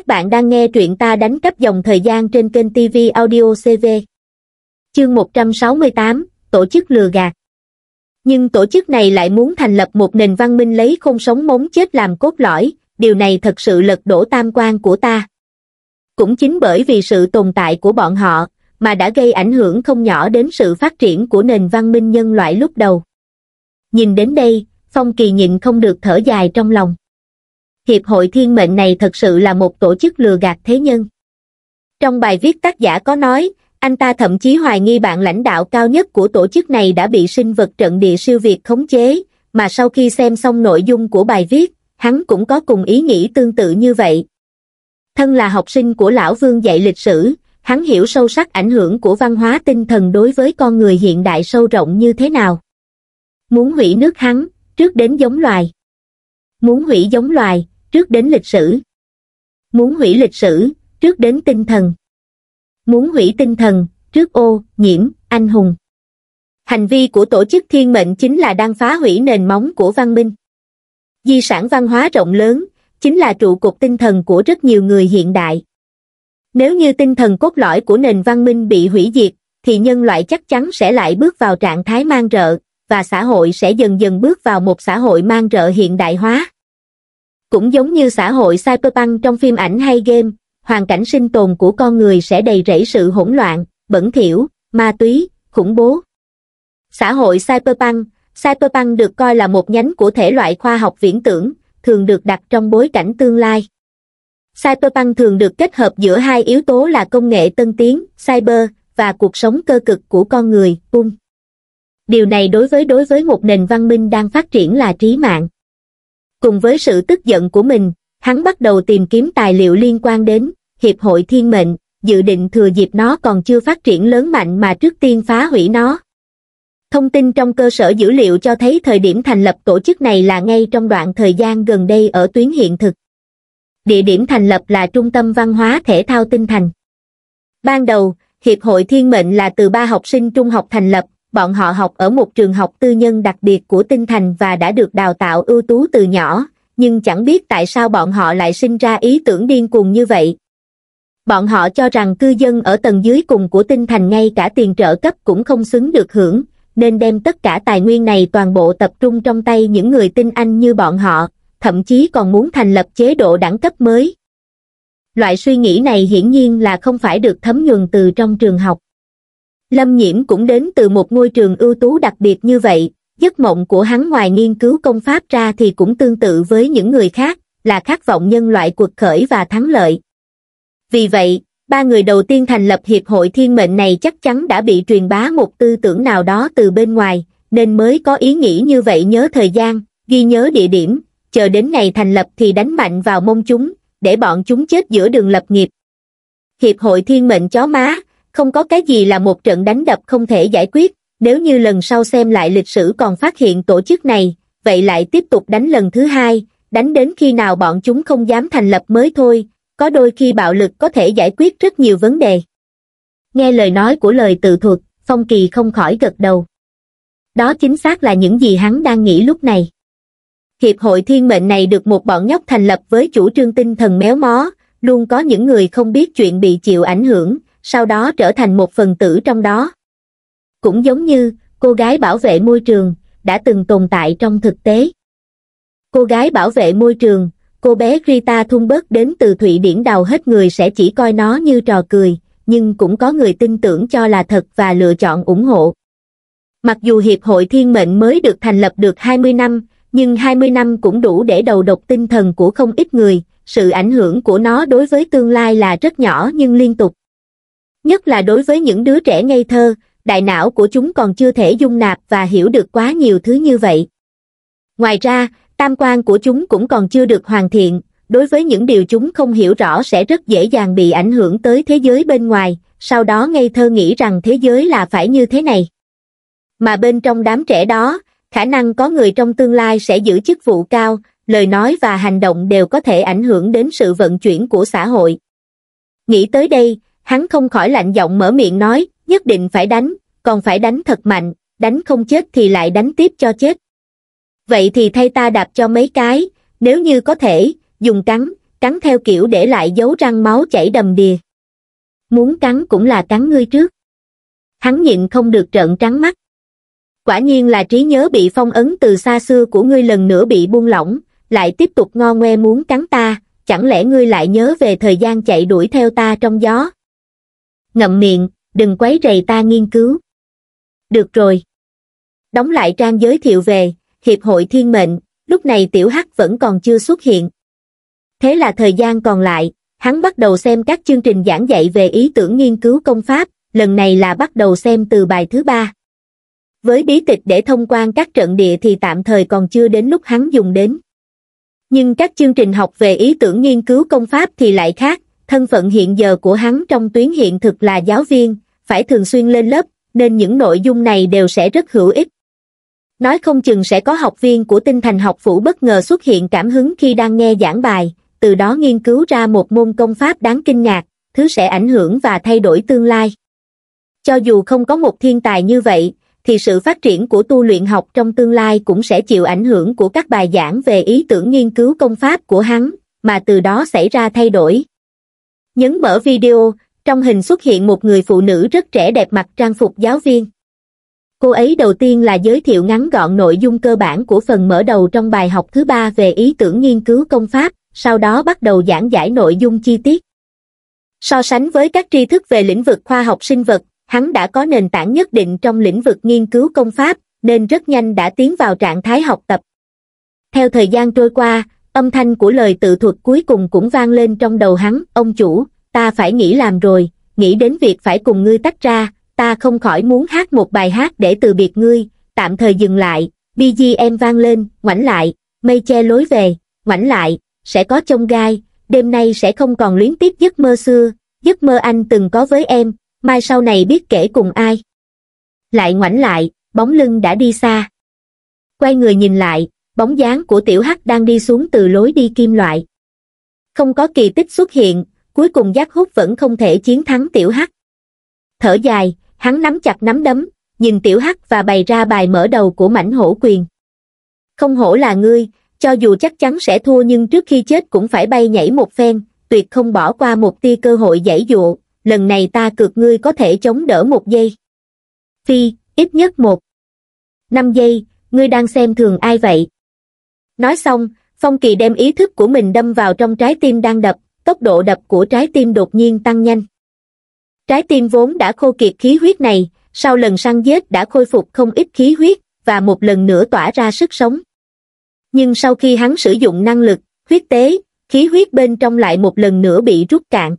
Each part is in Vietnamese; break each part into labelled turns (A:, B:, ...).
A: Các bạn đang nghe truyện ta đánh cấp dòng thời gian trên kênh TV Audio CV. Chương 168, Tổ chức lừa gạt. Nhưng tổ chức này lại muốn thành lập một nền văn minh lấy không sống mống chết làm cốt lõi, điều này thật sự lật đổ tam quan của ta. Cũng chính bởi vì sự tồn tại của bọn họ, mà đã gây ảnh hưởng không nhỏ đến sự phát triển của nền văn minh nhân loại lúc đầu. Nhìn đến đây, Phong Kỳ nhịn không được thở dài trong lòng. Hiệp hội thiên mệnh này thật sự là một tổ chức lừa gạt thế nhân. Trong bài viết tác giả có nói, anh ta thậm chí hoài nghi bạn lãnh đạo cao nhất của tổ chức này đã bị sinh vật trận địa siêu việt khống chế, mà sau khi xem xong nội dung của bài viết, hắn cũng có cùng ý nghĩ tương tự như vậy. Thân là học sinh của Lão Vương dạy lịch sử, hắn hiểu sâu sắc ảnh hưởng của văn hóa tinh thần đối với con người hiện đại sâu rộng như thế nào. Muốn hủy nước hắn, trước đến giống loài. Muốn hủy giống loài, trước đến lịch sử. Muốn hủy lịch sử, trước đến tinh thần. Muốn hủy tinh thần, trước ô, nhiễm, anh hùng. Hành vi của tổ chức thiên mệnh chính là đang phá hủy nền móng của văn minh. Di sản văn hóa rộng lớn, chính là trụ cột tinh thần của rất nhiều người hiện đại. Nếu như tinh thần cốt lõi của nền văn minh bị hủy diệt, thì nhân loại chắc chắn sẽ lại bước vào trạng thái mang rợ, và xã hội sẽ dần dần bước vào một xã hội mang rợ hiện đại hóa. Cũng giống như xã hội cyberpunk trong phim ảnh hay game, hoàn cảnh sinh tồn của con người sẽ đầy rẫy sự hỗn loạn, bẩn thỉu, ma túy, khủng bố. Xã hội cyberpunk, cyberpunk được coi là một nhánh của thể loại khoa học viễn tưởng, thường được đặt trong bối cảnh tương lai. Cyberpunk thường được kết hợp giữa hai yếu tố là công nghệ tân tiến, cyber, và cuộc sống cơ cực của con người, cung. Điều này đối với đối với một nền văn minh đang phát triển là trí mạng. Cùng với sự tức giận của mình, hắn bắt đầu tìm kiếm tài liệu liên quan đến Hiệp hội Thiên Mệnh, dự định thừa dịp nó còn chưa phát triển lớn mạnh mà trước tiên phá hủy nó. Thông tin trong cơ sở dữ liệu cho thấy thời điểm thành lập tổ chức này là ngay trong đoạn thời gian gần đây ở tuyến hiện thực. Địa điểm thành lập là Trung tâm Văn hóa Thể thao Tinh Thành. Ban đầu, Hiệp hội Thiên Mệnh là từ ba học sinh trung học thành lập, bọn họ học ở một trường học tư nhân đặc biệt của tinh thành và đã được đào tạo ưu tú từ nhỏ, nhưng chẳng biết tại sao bọn họ lại sinh ra ý tưởng điên cuồng như vậy. Bọn họ cho rằng cư dân ở tầng dưới cùng của tinh thành ngay cả tiền trợ cấp cũng không xứng được hưởng, nên đem tất cả tài nguyên này toàn bộ tập trung trong tay những người tinh anh như bọn họ, thậm chí còn muốn thành lập chế độ đẳng cấp mới. Loại suy nghĩ này hiển nhiên là không phải được thấm nhuần từ trong trường học lâm nhiễm cũng đến từ một ngôi trường ưu tú đặc biệt như vậy giấc mộng của hắn ngoài nghiên cứu công pháp ra thì cũng tương tự với những người khác là khát vọng nhân loại cuộc khởi và thắng lợi vì vậy ba người đầu tiên thành lập hiệp hội thiên mệnh này chắc chắn đã bị truyền bá một tư tưởng nào đó từ bên ngoài nên mới có ý nghĩ như vậy nhớ thời gian ghi nhớ địa điểm chờ đến ngày thành lập thì đánh mạnh vào mông chúng để bọn chúng chết giữa đường lập nghiệp hiệp hội thiên mệnh chó má không có cái gì là một trận đánh đập không thể giải quyết, nếu như lần sau xem lại lịch sử còn phát hiện tổ chức này, vậy lại tiếp tục đánh lần thứ hai, đánh đến khi nào bọn chúng không dám thành lập mới thôi, có đôi khi bạo lực có thể giải quyết rất nhiều vấn đề. Nghe lời nói của lời tự thuật, Phong Kỳ không khỏi gật đầu. Đó chính xác là những gì hắn đang nghĩ lúc này. Hiệp hội thiên mệnh này được một bọn nhóc thành lập với chủ trương tinh thần méo mó, luôn có những người không biết chuyện bị chịu ảnh hưởng, sau đó trở thành một phần tử trong đó. Cũng giống như, cô gái bảo vệ môi trường, đã từng tồn tại trong thực tế. Cô gái bảo vệ môi trường, cô bé Rita Thunberg đến từ Thụy Điển đầu hết người sẽ chỉ coi nó như trò cười, nhưng cũng có người tin tưởng cho là thật và lựa chọn ủng hộ. Mặc dù Hiệp hội Thiên mệnh mới được thành lập được 20 năm, nhưng 20 năm cũng đủ để đầu độc tinh thần của không ít người, sự ảnh hưởng của nó đối với tương lai là rất nhỏ nhưng liên tục. Nhất là đối với những đứa trẻ ngây thơ, đại não của chúng còn chưa thể dung nạp và hiểu được quá nhiều thứ như vậy. Ngoài ra, tam quan của chúng cũng còn chưa được hoàn thiện, đối với những điều chúng không hiểu rõ sẽ rất dễ dàng bị ảnh hưởng tới thế giới bên ngoài, sau đó ngây thơ nghĩ rằng thế giới là phải như thế này. Mà bên trong đám trẻ đó, khả năng có người trong tương lai sẽ giữ chức vụ cao, lời nói và hành động đều có thể ảnh hưởng đến sự vận chuyển của xã hội. Nghĩ tới đây, hắn không khỏi lạnh giọng mở miệng nói, nhất định phải đánh, còn phải đánh thật mạnh, đánh không chết thì lại đánh tiếp cho chết. Vậy thì thay ta đạp cho mấy cái, nếu như có thể, dùng cắn, cắn theo kiểu để lại dấu răng máu chảy đầm đìa. Muốn cắn cũng là cắn ngươi trước. Hắn nhịn không được trợn trắng mắt. Quả nhiên là trí nhớ bị phong ấn từ xa xưa của ngươi lần nữa bị buông lỏng, lại tiếp tục ngo ngoe muốn cắn ta, chẳng lẽ ngươi lại nhớ về thời gian chạy đuổi theo ta trong gió, ngậm miệng đừng quấy rầy ta nghiên cứu được rồi đóng lại trang giới thiệu về hiệp hội thiên mệnh lúc này tiểu hắc vẫn còn chưa xuất hiện thế là thời gian còn lại hắn bắt đầu xem các chương trình giảng dạy về ý tưởng nghiên cứu công pháp lần này là bắt đầu xem từ bài thứ ba với bí tịch để thông quan các trận địa thì tạm thời còn chưa đến lúc hắn dùng đến nhưng các chương trình học về ý tưởng nghiên cứu công pháp thì lại khác Thân phận hiện giờ của hắn trong tuyến hiện thực là giáo viên, phải thường xuyên lên lớp, nên những nội dung này đều sẽ rất hữu ích. Nói không chừng sẽ có học viên của tinh thành học phủ bất ngờ xuất hiện cảm hứng khi đang nghe giảng bài, từ đó nghiên cứu ra một môn công pháp đáng kinh ngạc, thứ sẽ ảnh hưởng và thay đổi tương lai. Cho dù không có một thiên tài như vậy, thì sự phát triển của tu luyện học trong tương lai cũng sẽ chịu ảnh hưởng của các bài giảng về ý tưởng nghiên cứu công pháp của hắn, mà từ đó xảy ra thay đổi. Nhấn mở video, trong hình xuất hiện một người phụ nữ rất trẻ đẹp mặc trang phục giáo viên. Cô ấy đầu tiên là giới thiệu ngắn gọn nội dung cơ bản của phần mở đầu trong bài học thứ ba về ý tưởng nghiên cứu công pháp, sau đó bắt đầu giảng giải nội dung chi tiết. So sánh với các tri thức về lĩnh vực khoa học sinh vật, hắn đã có nền tảng nhất định trong lĩnh vực nghiên cứu công pháp, nên rất nhanh đã tiến vào trạng thái học tập. Theo thời gian trôi qua, âm thanh của lời tự thuật cuối cùng cũng vang lên trong đầu hắn ông chủ ta phải nghĩ làm rồi nghĩ đến việc phải cùng ngươi tách ra ta không khỏi muốn hát một bài hát để từ biệt ngươi tạm thời dừng lại bgm vang lên ngoảnh lại mây che lối về ngoảnh lại sẽ có trông gai đêm nay sẽ không còn luyến tiếc giấc mơ xưa giấc mơ anh từng có với em mai sau này biết kể cùng ai lại ngoảnh lại bóng lưng đã đi xa quay người nhìn lại bóng dáng của tiểu hắc đang đi xuống từ lối đi kim loại. Không có kỳ tích xuất hiện, cuối cùng giác hút vẫn không thể chiến thắng tiểu hắc. Thở dài, hắn nắm chặt nắm đấm, nhìn tiểu hắc và bày ra bài mở đầu của mảnh hổ quyền. Không hổ là ngươi, cho dù chắc chắn sẽ thua nhưng trước khi chết cũng phải bay nhảy một phen, tuyệt không bỏ qua một tia cơ hội giải dụa, lần này ta cược ngươi có thể chống đỡ một giây. Phi, ít nhất một. Năm giây, ngươi đang xem thường ai vậy? nói xong phong kỳ đem ý thức của mình đâm vào trong trái tim đang đập tốc độ đập của trái tim đột nhiên tăng nhanh trái tim vốn đã khô kiệt khí huyết này sau lần săn giết đã khôi phục không ít khí huyết và một lần nữa tỏa ra sức sống nhưng sau khi hắn sử dụng năng lực huyết tế khí huyết bên trong lại một lần nữa bị rút cạn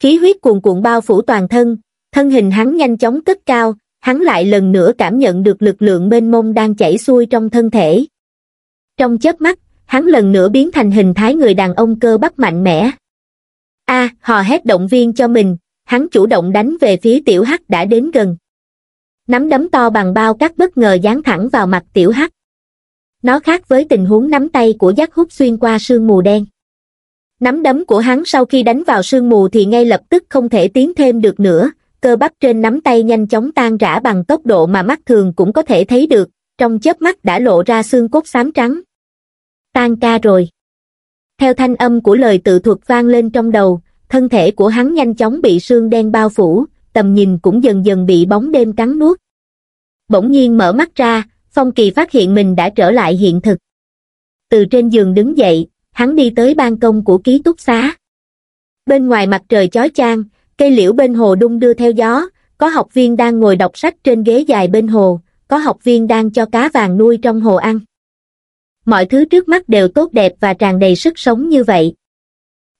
A: khí huyết cuồn cuộn bao phủ toàn thân thân hình hắn nhanh chóng cất cao hắn lại lần nữa cảm nhận được lực lượng mênh mông đang chảy xuôi trong thân thể trong chớp mắt hắn lần nữa biến thành hình thái người đàn ông cơ bắp mạnh mẽ a à, hò hét động viên cho mình hắn chủ động đánh về phía tiểu hắc đã đến gần nắm đấm to bằng bao cát bất ngờ dán thẳng vào mặt tiểu hắc nó khác với tình huống nắm tay của giác hút xuyên qua sương mù đen nắm đấm của hắn sau khi đánh vào sương mù thì ngay lập tức không thể tiến thêm được nữa cơ bắp trên nắm tay nhanh chóng tan rã bằng tốc độ mà mắt thường cũng có thể thấy được trong chớp mắt đã lộ ra xương cốt xám trắng tan ca rồi theo thanh âm của lời tự thuật vang lên trong đầu thân thể của hắn nhanh chóng bị xương đen bao phủ tầm nhìn cũng dần dần bị bóng đêm cắn nuốt bỗng nhiên mở mắt ra phong kỳ phát hiện mình đã trở lại hiện thực từ trên giường đứng dậy hắn đi tới ban công của ký túc xá bên ngoài mặt trời chói chang cây liễu bên hồ đung đưa theo gió có học viên đang ngồi đọc sách trên ghế dài bên hồ có học viên đang cho cá vàng nuôi trong hồ ăn. Mọi thứ trước mắt đều tốt đẹp và tràn đầy sức sống như vậy.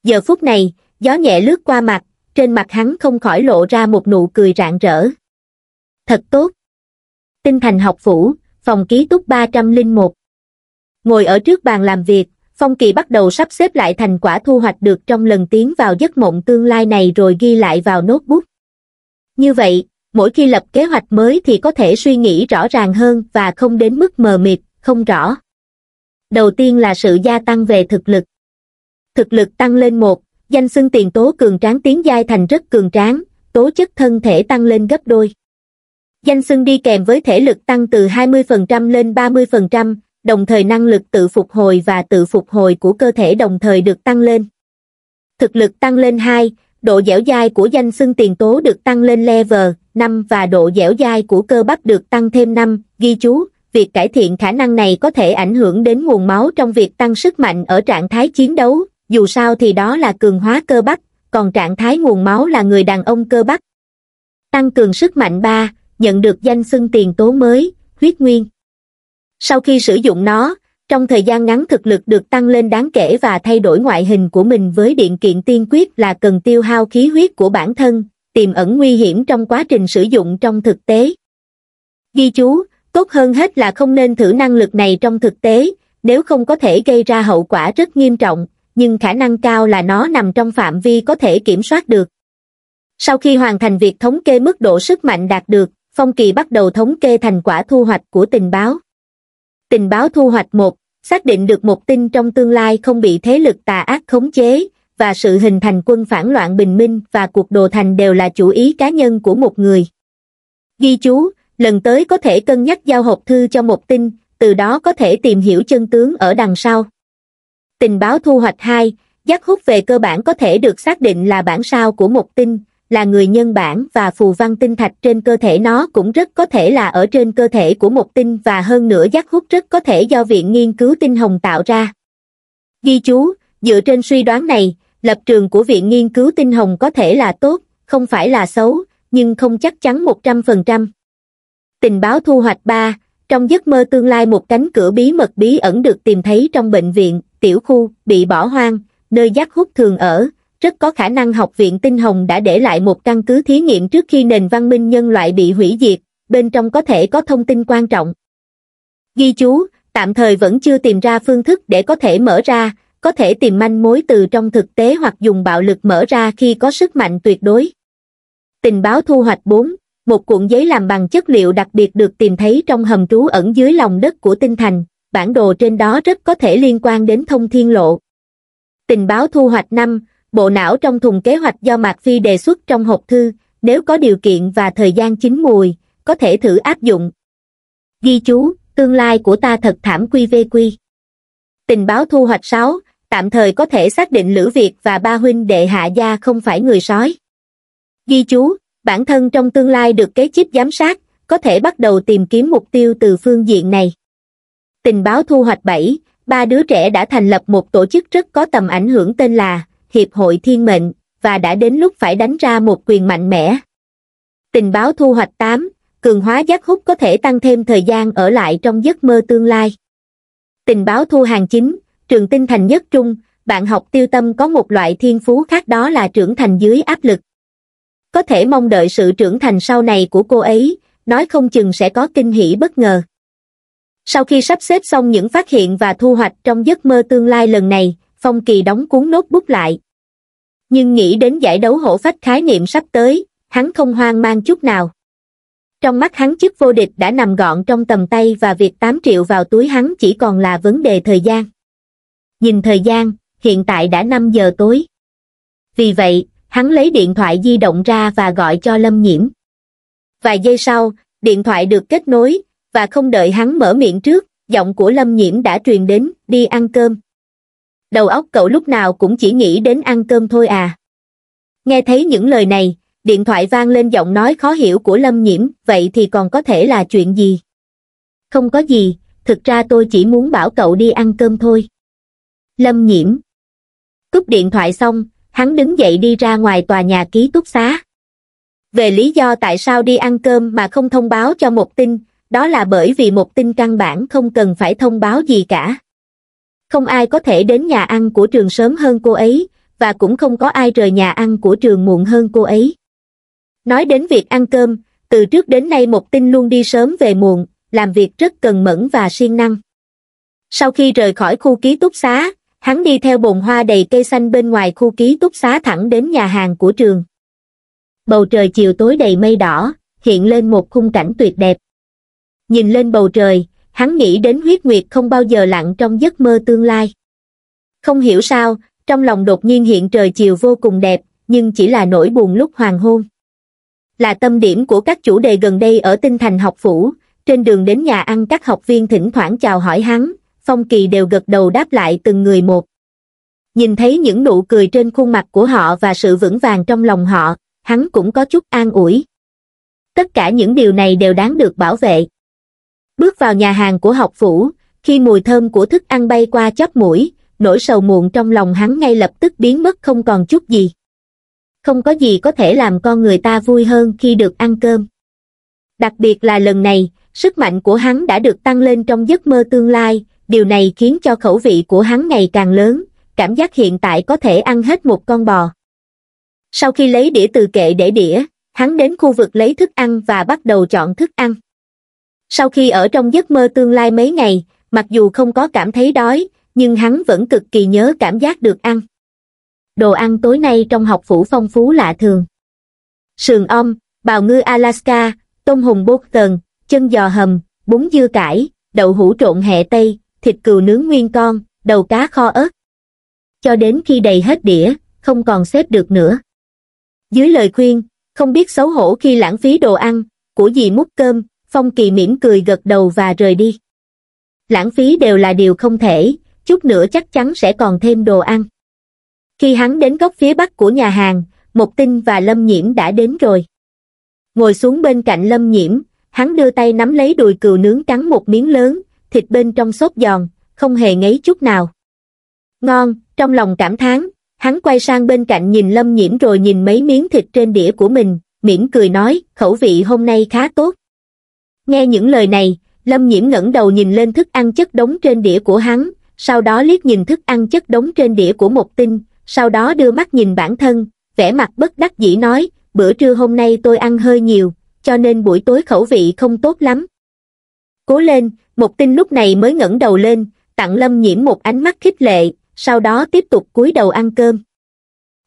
A: Giờ phút này, gió nhẹ lướt qua mặt, trên mặt hắn không khỏi lộ ra một nụ cười rạng rỡ. Thật tốt! Tinh thành học phủ, phòng ký túc 301. Ngồi ở trước bàn làm việc, Phong Kỳ bắt đầu sắp xếp lại thành quả thu hoạch được trong lần tiến vào giấc mộng tương lai này rồi ghi lại vào nốt bút Như vậy, mỗi khi lập kế hoạch mới thì có thể suy nghĩ rõ ràng hơn và không đến mức mờ mịt, không rõ. Đầu tiên là sự gia tăng về thực lực. Thực lực tăng lên một, danh xưng tiền tố cường tráng tiến giai thành rất cường tráng, tố chất thân thể tăng lên gấp đôi. Danh xưng đi kèm với thể lực tăng từ 20% lên 30%, đồng thời năng lực tự phục hồi và tự phục hồi của cơ thể đồng thời được tăng lên. Thực lực tăng lên 2, độ dẻo dai của danh xưng tiền tố được tăng lên level, năm và độ dẻo dai của cơ bắp được tăng thêm năm ghi chú việc cải thiện khả năng này có thể ảnh hưởng đến nguồn máu trong việc tăng sức mạnh ở trạng thái chiến đấu dù sao thì đó là cường hóa cơ bắp còn trạng thái nguồn máu là người đàn ông cơ bắp tăng cường sức mạnh ba nhận được danh xưng tiền tố mới huyết nguyên sau khi sử dụng nó trong thời gian ngắn thực lực được tăng lên đáng kể và thay đổi ngoại hình của mình với điện kiện tiên quyết là cần tiêu hao khí huyết của bản thân tiềm ẩn nguy hiểm trong quá trình sử dụng trong thực tế. Ghi chú, tốt hơn hết là không nên thử năng lực này trong thực tế, nếu không có thể gây ra hậu quả rất nghiêm trọng, nhưng khả năng cao là nó nằm trong phạm vi có thể kiểm soát được. Sau khi hoàn thành việc thống kê mức độ sức mạnh đạt được, Phong Kỳ bắt đầu thống kê thành quả thu hoạch của tình báo. Tình báo thu hoạch 1, xác định được một tin trong tương lai không bị thế lực tà ác khống chế, và sự hình thành quân phản loạn bình minh và cuộc đồ thành đều là chủ ý cá nhân của một người. Ghi chú, lần tới có thể cân nhắc giao hộp thư cho một tin, từ đó có thể tìm hiểu chân tướng ở đằng sau. Tình báo thu hoạch 2, giác hút về cơ bản có thể được xác định là bản sao của một tin, là người nhân bản và phù văn tinh thạch trên cơ thể nó cũng rất có thể là ở trên cơ thể của một tinh và hơn nữa giác hút rất có thể do Viện Nghiên cứu Tinh Hồng tạo ra. Ghi chú, dựa trên suy đoán này, lập trường của viện nghiên cứu tinh hồng có thể là tốt không phải là xấu nhưng không chắc chắn một trăm phần trăm tình báo thu hoạch ba trong giấc mơ tương lai một cánh cửa bí mật bí ẩn được tìm thấy trong bệnh viện tiểu khu bị bỏ hoang nơi giác hút thường ở rất có khả năng học viện tinh hồng đã để lại một căn cứ thí nghiệm trước khi nền văn minh nhân loại bị hủy diệt bên trong có thể có thông tin quan trọng ghi chú tạm thời vẫn chưa tìm ra phương thức để có thể mở ra có thể tìm manh mối từ trong thực tế hoặc dùng bạo lực mở ra khi có sức mạnh tuyệt đối. Tình báo thu hoạch 4, một cuộn giấy làm bằng chất liệu đặc biệt được tìm thấy trong hầm trú ẩn dưới lòng đất của tinh thành, bản đồ trên đó rất có thể liên quan đến thông thiên lộ. Tình báo thu hoạch 5, bộ não trong thùng kế hoạch do Mạc Phi đề xuất trong hộp thư, nếu có điều kiện và thời gian chín mùi, có thể thử áp dụng. Ghi chú, tương lai của ta thật thảm quy vê quy. Tình báo thu hoạch 6, tạm thời có thể xác định Lữ Việt và ba huynh đệ hạ gia không phải người sói. Ghi chú, bản thân trong tương lai được kế chip giám sát, có thể bắt đầu tìm kiếm mục tiêu từ phương diện này. Tình báo thu hoạch 7, ba đứa trẻ đã thành lập một tổ chức rất có tầm ảnh hưởng tên là Hiệp hội Thiên mệnh, và đã đến lúc phải đánh ra một quyền mạnh mẽ. Tình báo thu hoạch 8, cường hóa giác hút có thể tăng thêm thời gian ở lại trong giấc mơ tương lai. Tình báo thu hàng chính, trường tinh thành nhất trung, bạn học tiêu tâm có một loại thiên phú khác đó là trưởng thành dưới áp lực. Có thể mong đợi sự trưởng thành sau này của cô ấy, nói không chừng sẽ có kinh hỉ bất ngờ. Sau khi sắp xếp xong những phát hiện và thu hoạch trong giấc mơ tương lai lần này, Phong Kỳ đóng cuốn nốt bút lại. Nhưng nghĩ đến giải đấu hổ phách khái niệm sắp tới, hắn không hoang mang chút nào. Trong mắt hắn chức vô địch đã nằm gọn trong tầm tay và việc 8 triệu vào túi hắn chỉ còn là vấn đề thời gian nhìn thời gian, hiện tại đã 5 giờ tối. Vì vậy, hắn lấy điện thoại di động ra và gọi cho Lâm Nhiễm. Vài giây sau, điện thoại được kết nối, và không đợi hắn mở miệng trước, giọng của Lâm Nhiễm đã truyền đến, đi ăn cơm. Đầu óc cậu lúc nào cũng chỉ nghĩ đến ăn cơm thôi à. Nghe thấy những lời này, điện thoại vang lên giọng nói khó hiểu của Lâm Nhiễm, vậy thì còn có thể là chuyện gì? Không có gì, thực ra tôi chỉ muốn bảo cậu đi ăn cơm thôi lâm nhiễm cúp điện thoại xong hắn đứng dậy đi ra ngoài tòa nhà ký túc xá về lý do tại sao đi ăn cơm mà không thông báo cho một tin đó là bởi vì một tin căn bản không cần phải thông báo gì cả không ai có thể đến nhà ăn của trường sớm hơn cô ấy và cũng không có ai rời nhà ăn của trường muộn hơn cô ấy nói đến việc ăn cơm từ trước đến nay một tin luôn đi sớm về muộn làm việc rất cần mẫn và siêng năng sau khi rời khỏi khu ký túc xá hắn đi theo bồn hoa đầy cây xanh bên ngoài khu ký túc xá thẳng đến nhà hàng của trường. Bầu trời chiều tối đầy mây đỏ, hiện lên một khung cảnh tuyệt đẹp. Nhìn lên bầu trời, hắn nghĩ đến huyết nguyệt không bao giờ lặng trong giấc mơ tương lai. Không hiểu sao, trong lòng đột nhiên hiện trời chiều vô cùng đẹp, nhưng chỉ là nỗi buồn lúc hoàng hôn. Là tâm điểm của các chủ đề gần đây ở tinh thành học phủ, trên đường đến nhà ăn các học viên thỉnh thoảng chào hỏi hắn, Phong Kỳ đều gật đầu đáp lại từng người một. Nhìn thấy những nụ cười trên khuôn mặt của họ và sự vững vàng trong lòng họ, hắn cũng có chút an ủi. Tất cả những điều này đều đáng được bảo vệ. Bước vào nhà hàng của học phủ, khi mùi thơm của thức ăn bay qua chóp mũi, nỗi sầu muộn trong lòng hắn ngay lập tức biến mất không còn chút gì. Không có gì có thể làm con người ta vui hơn khi được ăn cơm. Đặc biệt là lần này, sức mạnh của hắn đã được tăng lên trong giấc mơ tương lai, điều này khiến cho khẩu vị của hắn ngày càng lớn, cảm giác hiện tại có thể ăn hết một con bò. Sau khi lấy đĩa từ kệ để đĩa, hắn đến khu vực lấy thức ăn và bắt đầu chọn thức ăn. Sau khi ở trong giấc mơ tương lai mấy ngày, mặc dù không có cảm thấy đói, nhưng hắn vẫn cực kỳ nhớ cảm giác được ăn. Đồ ăn tối nay trong học phủ phong phú lạ thường. Sườn om, bào ngư Alaska, tôm hùm bột tần, chân giò hầm, bún dưa cải, đậu hũ trộn hẹ tây, thịt cừu nướng nguyên con, đầu cá kho ớt. Cho đến khi đầy hết đĩa, không còn xếp được nữa. Dưới lời khuyên, không biết xấu hổ khi lãng phí đồ ăn, của dì múc cơm, Phong Kỳ mỉm cười gật đầu và rời đi. Lãng phí đều là điều không thể, chút nữa chắc chắn sẽ còn thêm đồ ăn. Khi hắn đến góc phía bắc của nhà hàng, mục Tinh và Lâm Nhiễm đã đến rồi. Ngồi xuống bên cạnh Lâm Nhiễm, hắn đưa tay nắm lấy đùi cừu nướng cắn một miếng lớn, thịt bên trong xốp giòn, không hề ngấy chút nào. Ngon, trong lòng cảm thán, hắn quay sang bên cạnh nhìn lâm nhiễm rồi nhìn mấy miếng thịt trên đĩa của mình, mỉm cười nói, khẩu vị hôm nay khá tốt. Nghe những lời này, lâm nhiễm ngẩng đầu nhìn lên thức ăn chất đống trên đĩa của hắn, sau đó liếc nhìn thức ăn chất đống trên đĩa của một tinh, sau đó đưa mắt nhìn bản thân, vẻ mặt bất đắc dĩ nói, bữa trưa hôm nay tôi ăn hơi nhiều, cho nên buổi tối khẩu vị không tốt lắm cố lên một tinh lúc này mới ngẩng đầu lên tặng lâm nhiễm một ánh mắt khích lệ sau đó tiếp tục cúi đầu ăn cơm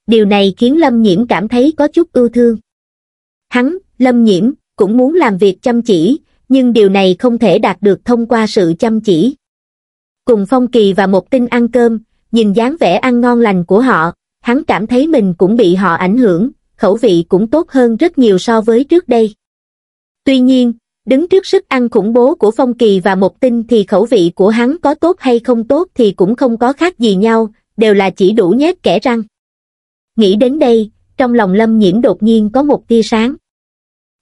A: điều này khiến lâm nhiễm cảm thấy có chút ưu thương hắn lâm nhiễm cũng muốn làm việc chăm chỉ nhưng điều này không thể đạt được thông qua sự chăm chỉ cùng phong kỳ và một tinh ăn cơm nhìn dáng vẻ ăn ngon lành của họ hắn cảm thấy mình cũng bị họ ảnh hưởng khẩu vị cũng tốt hơn rất nhiều so với trước đây tuy nhiên đứng trước sức ăn khủng bố của Phong Kỳ và Mộc Tinh thì khẩu vị của hắn có tốt hay không tốt thì cũng không có khác gì nhau, đều là chỉ đủ nhét kẻ răng. Nghĩ đến đây, trong lòng Lâm Nhiễm đột nhiên có một tia sáng.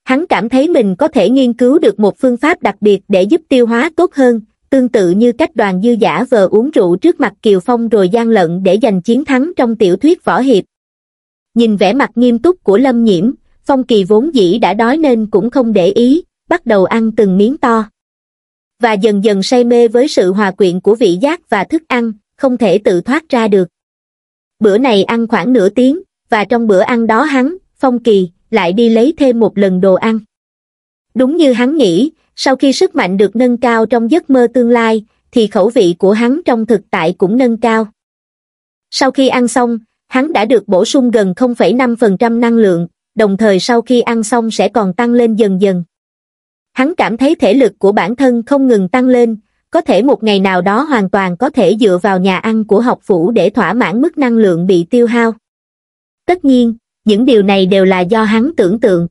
A: Hắn cảm thấy mình có thể nghiên cứu được một phương pháp đặc biệt để giúp tiêu hóa tốt hơn, tương tự như cách đoàn dư giả vờ uống rượu trước mặt Kiều Phong rồi gian lận để giành chiến thắng trong tiểu thuyết võ hiệp. Nhìn vẻ mặt nghiêm túc của Lâm Nhiễm, Phong Kỳ vốn dĩ đã đói nên cũng không để ý, bắt đầu ăn từng miếng to và dần dần say mê với sự hòa quyện của vị giác và thức ăn không thể tự thoát ra được bữa này ăn khoảng nửa tiếng và trong bữa ăn đó hắn phong kỳ lại đi lấy thêm một lần đồ ăn đúng như hắn nghĩ sau khi sức mạnh được nâng cao trong giấc mơ tương lai thì khẩu vị của hắn trong thực tại cũng nâng cao sau khi ăn xong hắn đã được bổ sung gần 0,5% năng lượng đồng thời sau khi ăn xong sẽ còn tăng lên dần dần hắn cảm thấy thể lực của bản thân không ngừng tăng lên, có thể một ngày nào đó hoàn toàn có thể dựa vào nhà ăn của học phủ để thỏa mãn mức năng lượng bị tiêu hao. Tất nhiên, những điều này đều là do hắn tưởng tượng.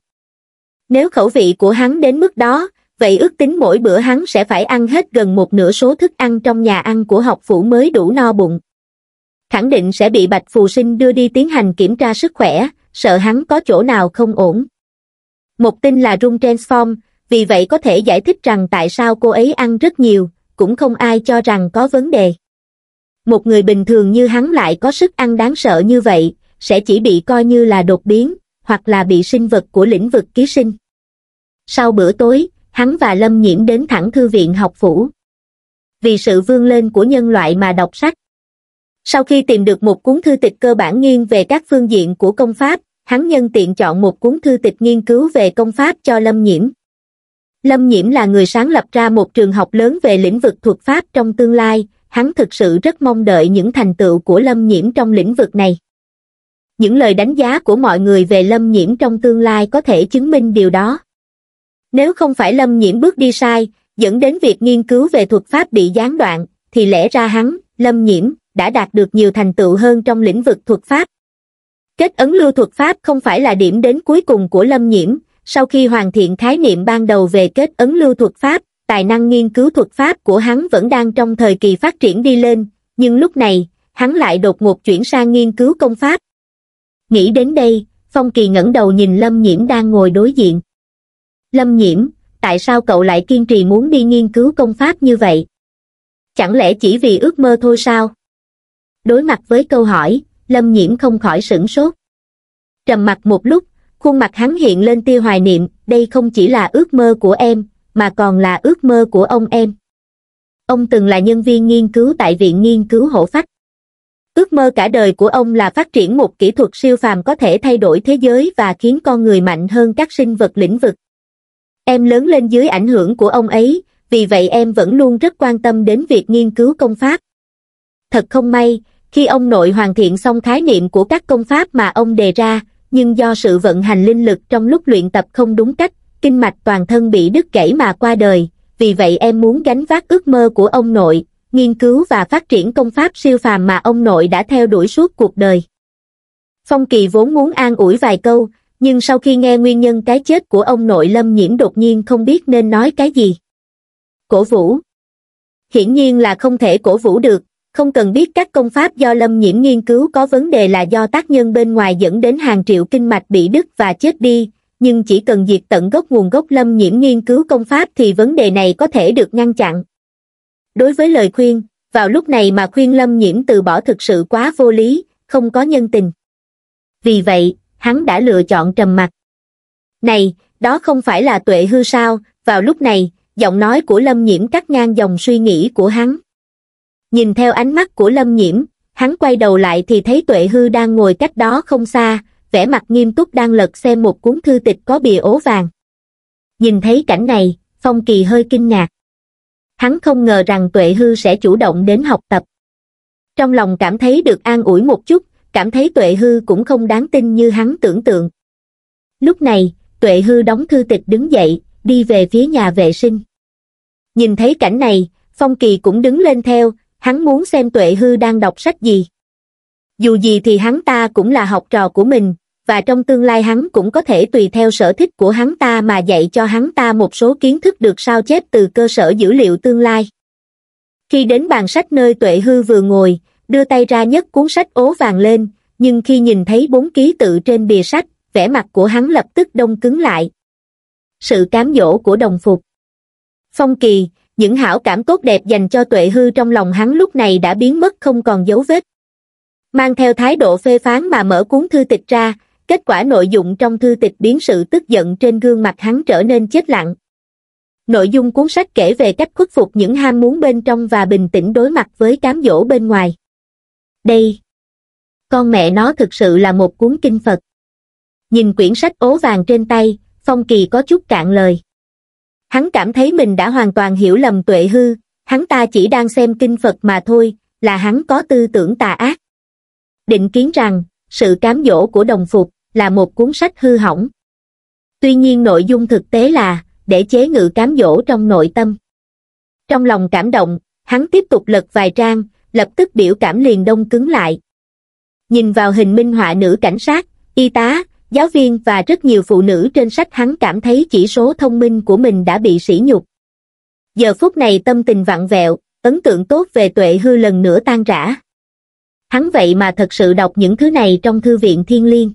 A: Nếu khẩu vị của hắn đến mức đó, vậy ước tính mỗi bữa hắn sẽ phải ăn hết gần một nửa số thức ăn trong nhà ăn của học phủ mới đủ no bụng. Khẳng định sẽ bị Bạch Phù Sinh đưa đi tiến hành kiểm tra sức khỏe, sợ hắn có chỗ nào không ổn. Một tin là Room Transform, vì vậy có thể giải thích rằng tại sao cô ấy ăn rất nhiều, cũng không ai cho rằng có vấn đề. Một người bình thường như hắn lại có sức ăn đáng sợ như vậy, sẽ chỉ bị coi như là đột biến, hoặc là bị sinh vật của lĩnh vực ký sinh. Sau bữa tối, hắn và Lâm Nhiễm đến thẳng thư viện học phủ. Vì sự vươn lên của nhân loại mà đọc sách. Sau khi tìm được một cuốn thư tịch cơ bản nghiêng về các phương diện của công pháp, hắn nhân tiện chọn một cuốn thư tịch nghiên cứu về công pháp cho Lâm Nhiễm lâm nhiễm là người sáng lập ra một trường học lớn về lĩnh vực thuật pháp trong tương lai hắn thực sự rất mong đợi những thành tựu của lâm nhiễm trong lĩnh vực này những lời đánh giá của mọi người về lâm nhiễm trong tương lai có thể chứng minh điều đó nếu không phải lâm nhiễm bước đi sai dẫn đến việc nghiên cứu về thuật pháp bị gián đoạn thì lẽ ra hắn lâm nhiễm đã đạt được nhiều thành tựu hơn trong lĩnh vực thuật pháp kết ấn lưu thuật pháp không phải là điểm đến cuối cùng của lâm nhiễm sau khi hoàn thiện khái niệm ban đầu về kết ấn lưu thuật pháp tài năng nghiên cứu thuật pháp của hắn vẫn đang trong thời kỳ phát triển đi lên nhưng lúc này hắn lại đột ngột chuyển sang nghiên cứu công pháp nghĩ đến đây phong kỳ ngẩng đầu nhìn lâm nhiễm đang ngồi đối diện lâm nhiễm tại sao cậu lại kiên trì muốn đi nghiên cứu công pháp như vậy chẳng lẽ chỉ vì ước mơ thôi sao đối mặt với câu hỏi lâm nhiễm không khỏi sửng sốt trầm mặc một lúc khuôn mặt hắn hiện lên tia hoài niệm đây không chỉ là ước mơ của em mà còn là ước mơ của ông em ông từng là nhân viên nghiên cứu tại viện nghiên cứu hổ phách ước mơ cả đời của ông là phát triển một kỹ thuật siêu phàm có thể thay đổi thế giới và khiến con người mạnh hơn các sinh vật lĩnh vực em lớn lên dưới ảnh hưởng của ông ấy vì vậy em vẫn luôn rất quan tâm đến việc nghiên cứu công pháp thật không may khi ông nội hoàn thiện xong khái niệm của các công pháp mà ông đề ra nhưng do sự vận hành linh lực trong lúc luyện tập không đúng cách, kinh mạch toàn thân bị đứt gãy mà qua đời, vì vậy em muốn gánh vác ước mơ của ông nội, nghiên cứu và phát triển công pháp siêu phàm mà ông nội đã theo đuổi suốt cuộc đời. Phong Kỳ vốn muốn an ủi vài câu, nhưng sau khi nghe nguyên nhân cái chết của ông nội Lâm Nhiễm đột nhiên không biết nên nói cái gì. Cổ vũ Hiển nhiên là không thể cổ vũ được, không cần biết các công pháp do lâm nhiễm nghiên cứu có vấn đề là do tác nhân bên ngoài dẫn đến hàng triệu kinh mạch bị đứt và chết đi nhưng chỉ cần diệt tận gốc nguồn gốc lâm nhiễm nghiên cứu công pháp thì vấn đề này có thể được ngăn chặn đối với lời khuyên vào lúc này mà khuyên lâm nhiễm từ bỏ thực sự quá vô lý không có nhân tình vì vậy hắn đã lựa chọn trầm mặc này đó không phải là tuệ hư sao vào lúc này giọng nói của lâm nhiễm cắt ngang dòng suy nghĩ của hắn nhìn theo ánh mắt của lâm nhiễm hắn quay đầu lại thì thấy tuệ hư đang ngồi cách đó không xa vẻ mặt nghiêm túc đang lật xem một cuốn thư tịch có bìa ố vàng nhìn thấy cảnh này phong kỳ hơi kinh ngạc hắn không ngờ rằng tuệ hư sẽ chủ động đến học tập trong lòng cảm thấy được an ủi một chút cảm thấy tuệ hư cũng không đáng tin như hắn tưởng tượng lúc này tuệ hư đóng thư tịch đứng dậy đi về phía nhà vệ sinh nhìn thấy cảnh này phong kỳ cũng đứng lên theo hắn muốn xem tuệ hư đang đọc sách gì. Dù gì thì hắn ta cũng là học trò của mình, và trong tương lai hắn cũng có thể tùy theo sở thích của hắn ta mà dạy cho hắn ta một số kiến thức được sao chép từ cơ sở dữ liệu tương lai. Khi đến bàn sách nơi tuệ hư vừa ngồi, đưa tay ra nhấc cuốn sách ố vàng lên, nhưng khi nhìn thấy bốn ký tự trên bìa sách, vẻ mặt của hắn lập tức đông cứng lại. Sự cám dỗ của đồng phục. Phong Kỳ, những hảo cảm tốt đẹp dành cho tuệ hư trong lòng hắn lúc này đã biến mất không còn dấu vết. Mang theo thái độ phê phán mà mở cuốn thư tịch ra, kết quả nội dung trong thư tịch biến sự tức giận trên gương mặt hắn trở nên chết lặng. Nội dung cuốn sách kể về cách khuất phục những ham muốn bên trong và bình tĩnh đối mặt với cám dỗ bên ngoài. Đây, con mẹ nó thực sự là một cuốn kinh Phật. Nhìn quyển sách ố vàng trên tay, Phong Kỳ có chút cạn lời hắn cảm thấy mình đã hoàn toàn hiểu lầm tuệ hư, hắn ta chỉ đang xem kinh Phật mà thôi, là hắn có tư tưởng tà ác. Định kiến rằng, sự cám dỗ của đồng phục là một cuốn sách hư hỏng. Tuy nhiên nội dung thực tế là, để chế ngự cám dỗ trong nội tâm. Trong lòng cảm động, hắn tiếp tục lật vài trang, lập tức biểu cảm liền đông cứng lại. Nhìn vào hình minh họa nữ cảnh sát, y tá, giáo viên và rất nhiều phụ nữ trên sách hắn cảm thấy chỉ số thông minh của mình đã bị sỉ nhục. Giờ phút này tâm tình vặn vẹo, ấn tượng tốt về tuệ hư lần nữa tan rã. Hắn vậy mà thật sự đọc những thứ này trong thư viện thiên liêng.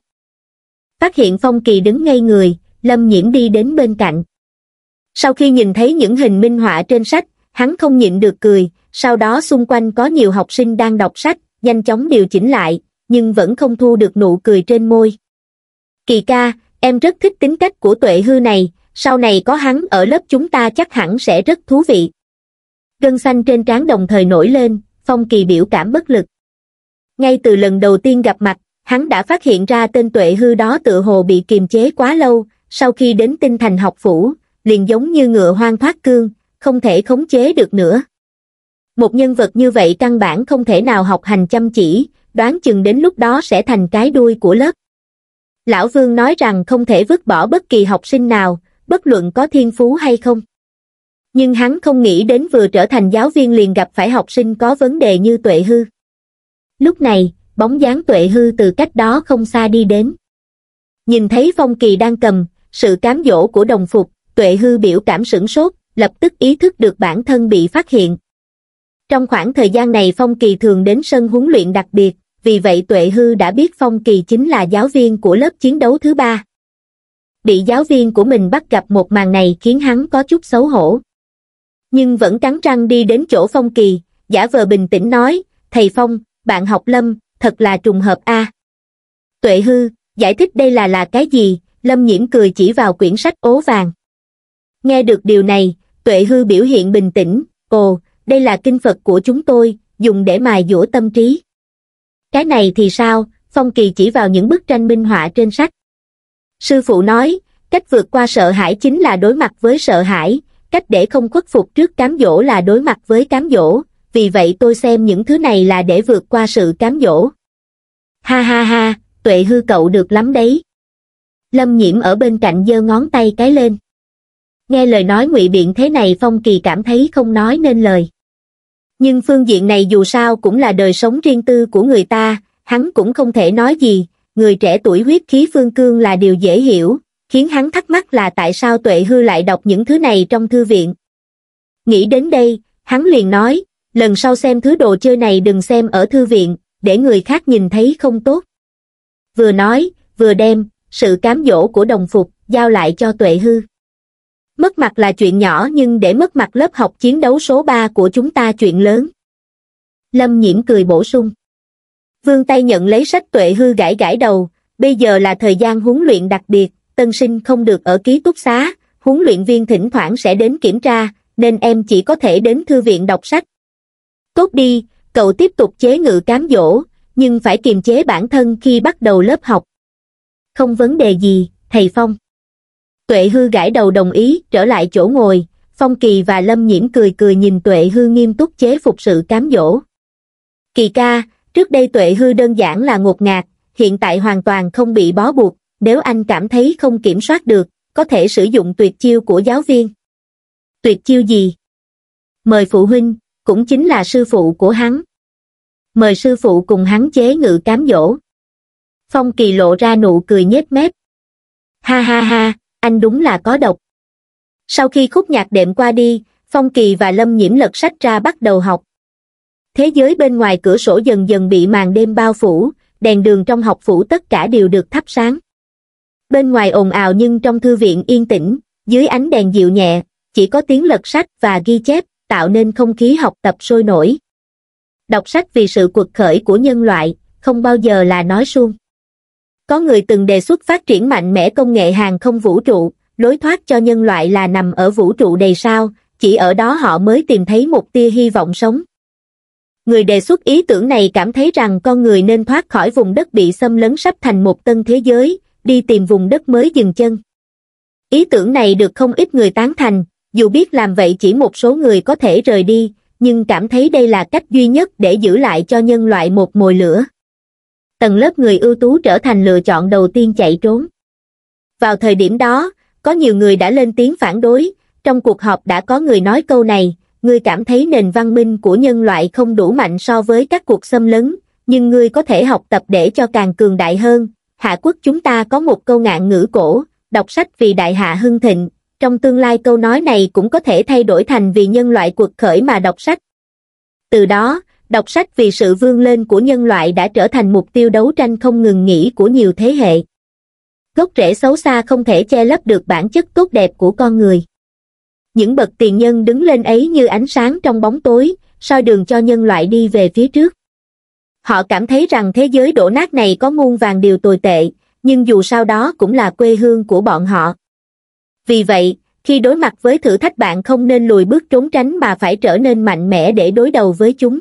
A: Phát hiện Phong Kỳ đứng ngay người, Lâm Nhiễm đi đến bên cạnh. Sau khi nhìn thấy những hình minh họa trên sách, hắn không nhịn được cười, sau đó xung quanh có nhiều học sinh đang đọc sách, nhanh chóng điều chỉnh lại, nhưng vẫn không thu được nụ cười trên môi kỳ ca em rất thích tính cách của tuệ hư này sau này có hắn ở lớp chúng ta chắc hẳn sẽ rất thú vị gân xanh trên trán đồng thời nổi lên phong kỳ biểu cảm bất lực ngay từ lần đầu tiên gặp mặt hắn đã phát hiện ra tên tuệ hư đó tự hồ bị kiềm chế quá lâu sau khi đến tinh thành học phủ liền giống như ngựa hoang thoát cương không thể khống chế được nữa một nhân vật như vậy căn bản không thể nào học hành chăm chỉ đoán chừng đến lúc đó sẽ thành cái đuôi của lớp Lão Vương nói rằng không thể vứt bỏ bất kỳ học sinh nào, bất luận có thiên phú hay không. Nhưng hắn không nghĩ đến vừa trở thành giáo viên liền gặp phải học sinh có vấn đề như Tuệ Hư. Lúc này, bóng dáng Tuệ Hư từ cách đó không xa đi đến. Nhìn thấy Phong Kỳ đang cầm, sự cám dỗ của đồng phục, Tuệ Hư biểu cảm sửng sốt, lập tức ý thức được bản thân bị phát hiện. Trong khoảng thời gian này Phong Kỳ thường đến sân huấn luyện đặc biệt, vì vậy Tuệ Hư đã biết Phong Kỳ chính là giáo viên của lớp chiến đấu thứ ba. Bị giáo viên của mình bắt gặp một màn này khiến hắn có chút xấu hổ. Nhưng vẫn cắn răng đi đến chỗ Phong Kỳ, giả vờ bình tĩnh nói, Thầy Phong, bạn học Lâm, thật là trùng hợp a. Tuệ Hư, giải thích đây là là cái gì, Lâm Nhiễm cười chỉ vào quyển sách ố vàng. Nghe được điều này, Tuệ Hư biểu hiện bình tĩnh, ồ, đây là kinh Phật của chúng tôi, dùng để mài dũa tâm trí. Cái này thì sao? Phong Kỳ chỉ vào những bức tranh minh họa trên sách. Sư phụ nói, cách vượt qua sợ hãi chính là đối mặt với sợ hãi, cách để không khuất phục trước cám dỗ là đối mặt với cám dỗ, vì vậy tôi xem những thứ này là để vượt qua sự cám dỗ. Ha ha ha, tuệ hư cậu được lắm đấy. Lâm nhiễm ở bên cạnh giơ ngón tay cái lên. Nghe lời nói ngụy biện thế này Phong Kỳ cảm thấy không nói nên lời nhưng phương diện này dù sao cũng là đời sống riêng tư của người ta hắn cũng không thể nói gì người trẻ tuổi huyết khí phương cương là điều dễ hiểu khiến hắn thắc mắc là tại sao tuệ hư lại đọc những thứ này trong thư viện nghĩ đến đây hắn liền nói lần sau xem thứ đồ chơi này đừng xem ở thư viện để người khác nhìn thấy không tốt vừa nói vừa đem sự cám dỗ của đồng phục giao lại cho tuệ hư mất mặt là chuyện nhỏ nhưng để mất mặt lớp học chiến đấu số ba của chúng ta chuyện lớn lâm nhiễm cười bổ sung vương tay nhận lấy sách tuệ hư gãi gãi đầu bây giờ là thời gian huấn luyện đặc biệt tân sinh không được ở ký túc xá huấn luyện viên thỉnh thoảng sẽ đến kiểm tra nên em chỉ có thể đến thư viện đọc sách tốt đi cậu tiếp tục chế ngự cám dỗ nhưng phải kiềm chế bản thân khi bắt đầu lớp học không vấn đề gì thầy phong Tuệ Hư gãi đầu đồng ý, trở lại chỗ ngồi, Phong Kỳ và Lâm Nhiễm cười cười nhìn Tuệ Hư nghiêm túc chế phục sự cám dỗ. Kỳ ca, trước đây Tuệ Hư đơn giản là ngột ngạt, hiện tại hoàn toàn không bị bó buộc, nếu anh cảm thấy không kiểm soát được, có thể sử dụng tuyệt chiêu của giáo viên. Tuyệt chiêu gì? Mời phụ huynh, cũng chính là sư phụ của hắn. Mời sư phụ cùng hắn chế ngự cám dỗ. Phong Kỳ lộ ra nụ cười nhếch mép. Ha ha ha, anh đúng là có độc sau khi khúc nhạc đệm qua đi phong kỳ và lâm nhiễm lật sách ra bắt đầu học thế giới bên ngoài cửa sổ dần dần bị màn đêm bao phủ đèn đường trong học phủ tất cả đều được thắp sáng bên ngoài ồn ào nhưng trong thư viện yên tĩnh dưới ánh đèn dịu nhẹ chỉ có tiếng lật sách và ghi chép tạo nên không khí học tập sôi nổi đọc sách vì sự cuộc khởi của nhân loại không bao giờ là nói suông có người từng đề xuất phát triển mạnh mẽ công nghệ hàng không vũ trụ lối thoát cho nhân loại là nằm ở vũ trụ đầy sao chỉ ở đó họ mới tìm thấy một tia hy vọng sống người đề xuất ý tưởng này cảm thấy rằng con người nên thoát khỏi vùng đất bị xâm lấn sắp thành một tân thế giới đi tìm vùng đất mới dừng chân ý tưởng này được không ít người tán thành dù biết làm vậy chỉ một số người có thể rời đi nhưng cảm thấy đây là cách duy nhất để giữ lại cho nhân loại một mồi lửa tầng lớp người ưu tú trở thành lựa chọn đầu tiên chạy trốn. Vào thời điểm đó, có nhiều người đã lên tiếng phản đối, trong cuộc họp đã có người nói câu này, người cảm thấy nền văn minh của nhân loại không đủ mạnh so với các cuộc xâm lấn, nhưng người có thể học tập để cho càng cường đại hơn. Hạ quốc chúng ta có một câu ngạn ngữ cổ, đọc sách vì đại hạ hưng thịnh, trong tương lai câu nói này cũng có thể thay đổi thành vì nhân loại cuộc khởi mà đọc sách. Từ đó, đọc sách vì sự vươn lên của nhân loại đã trở thành mục tiêu đấu tranh không ngừng nghỉ của nhiều thế hệ gốc rễ xấu xa không thể che lấp được bản chất tốt đẹp của con người những bậc tiền nhân đứng lên ấy như ánh sáng trong bóng tối soi đường cho nhân loại đi về phía trước họ cảm thấy rằng thế giới đổ nát này có muôn vàng điều tồi tệ nhưng dù sao đó cũng là quê hương của bọn họ vì vậy khi đối mặt với thử thách bạn không nên lùi bước trốn tránh mà phải trở nên mạnh mẽ để đối đầu với chúng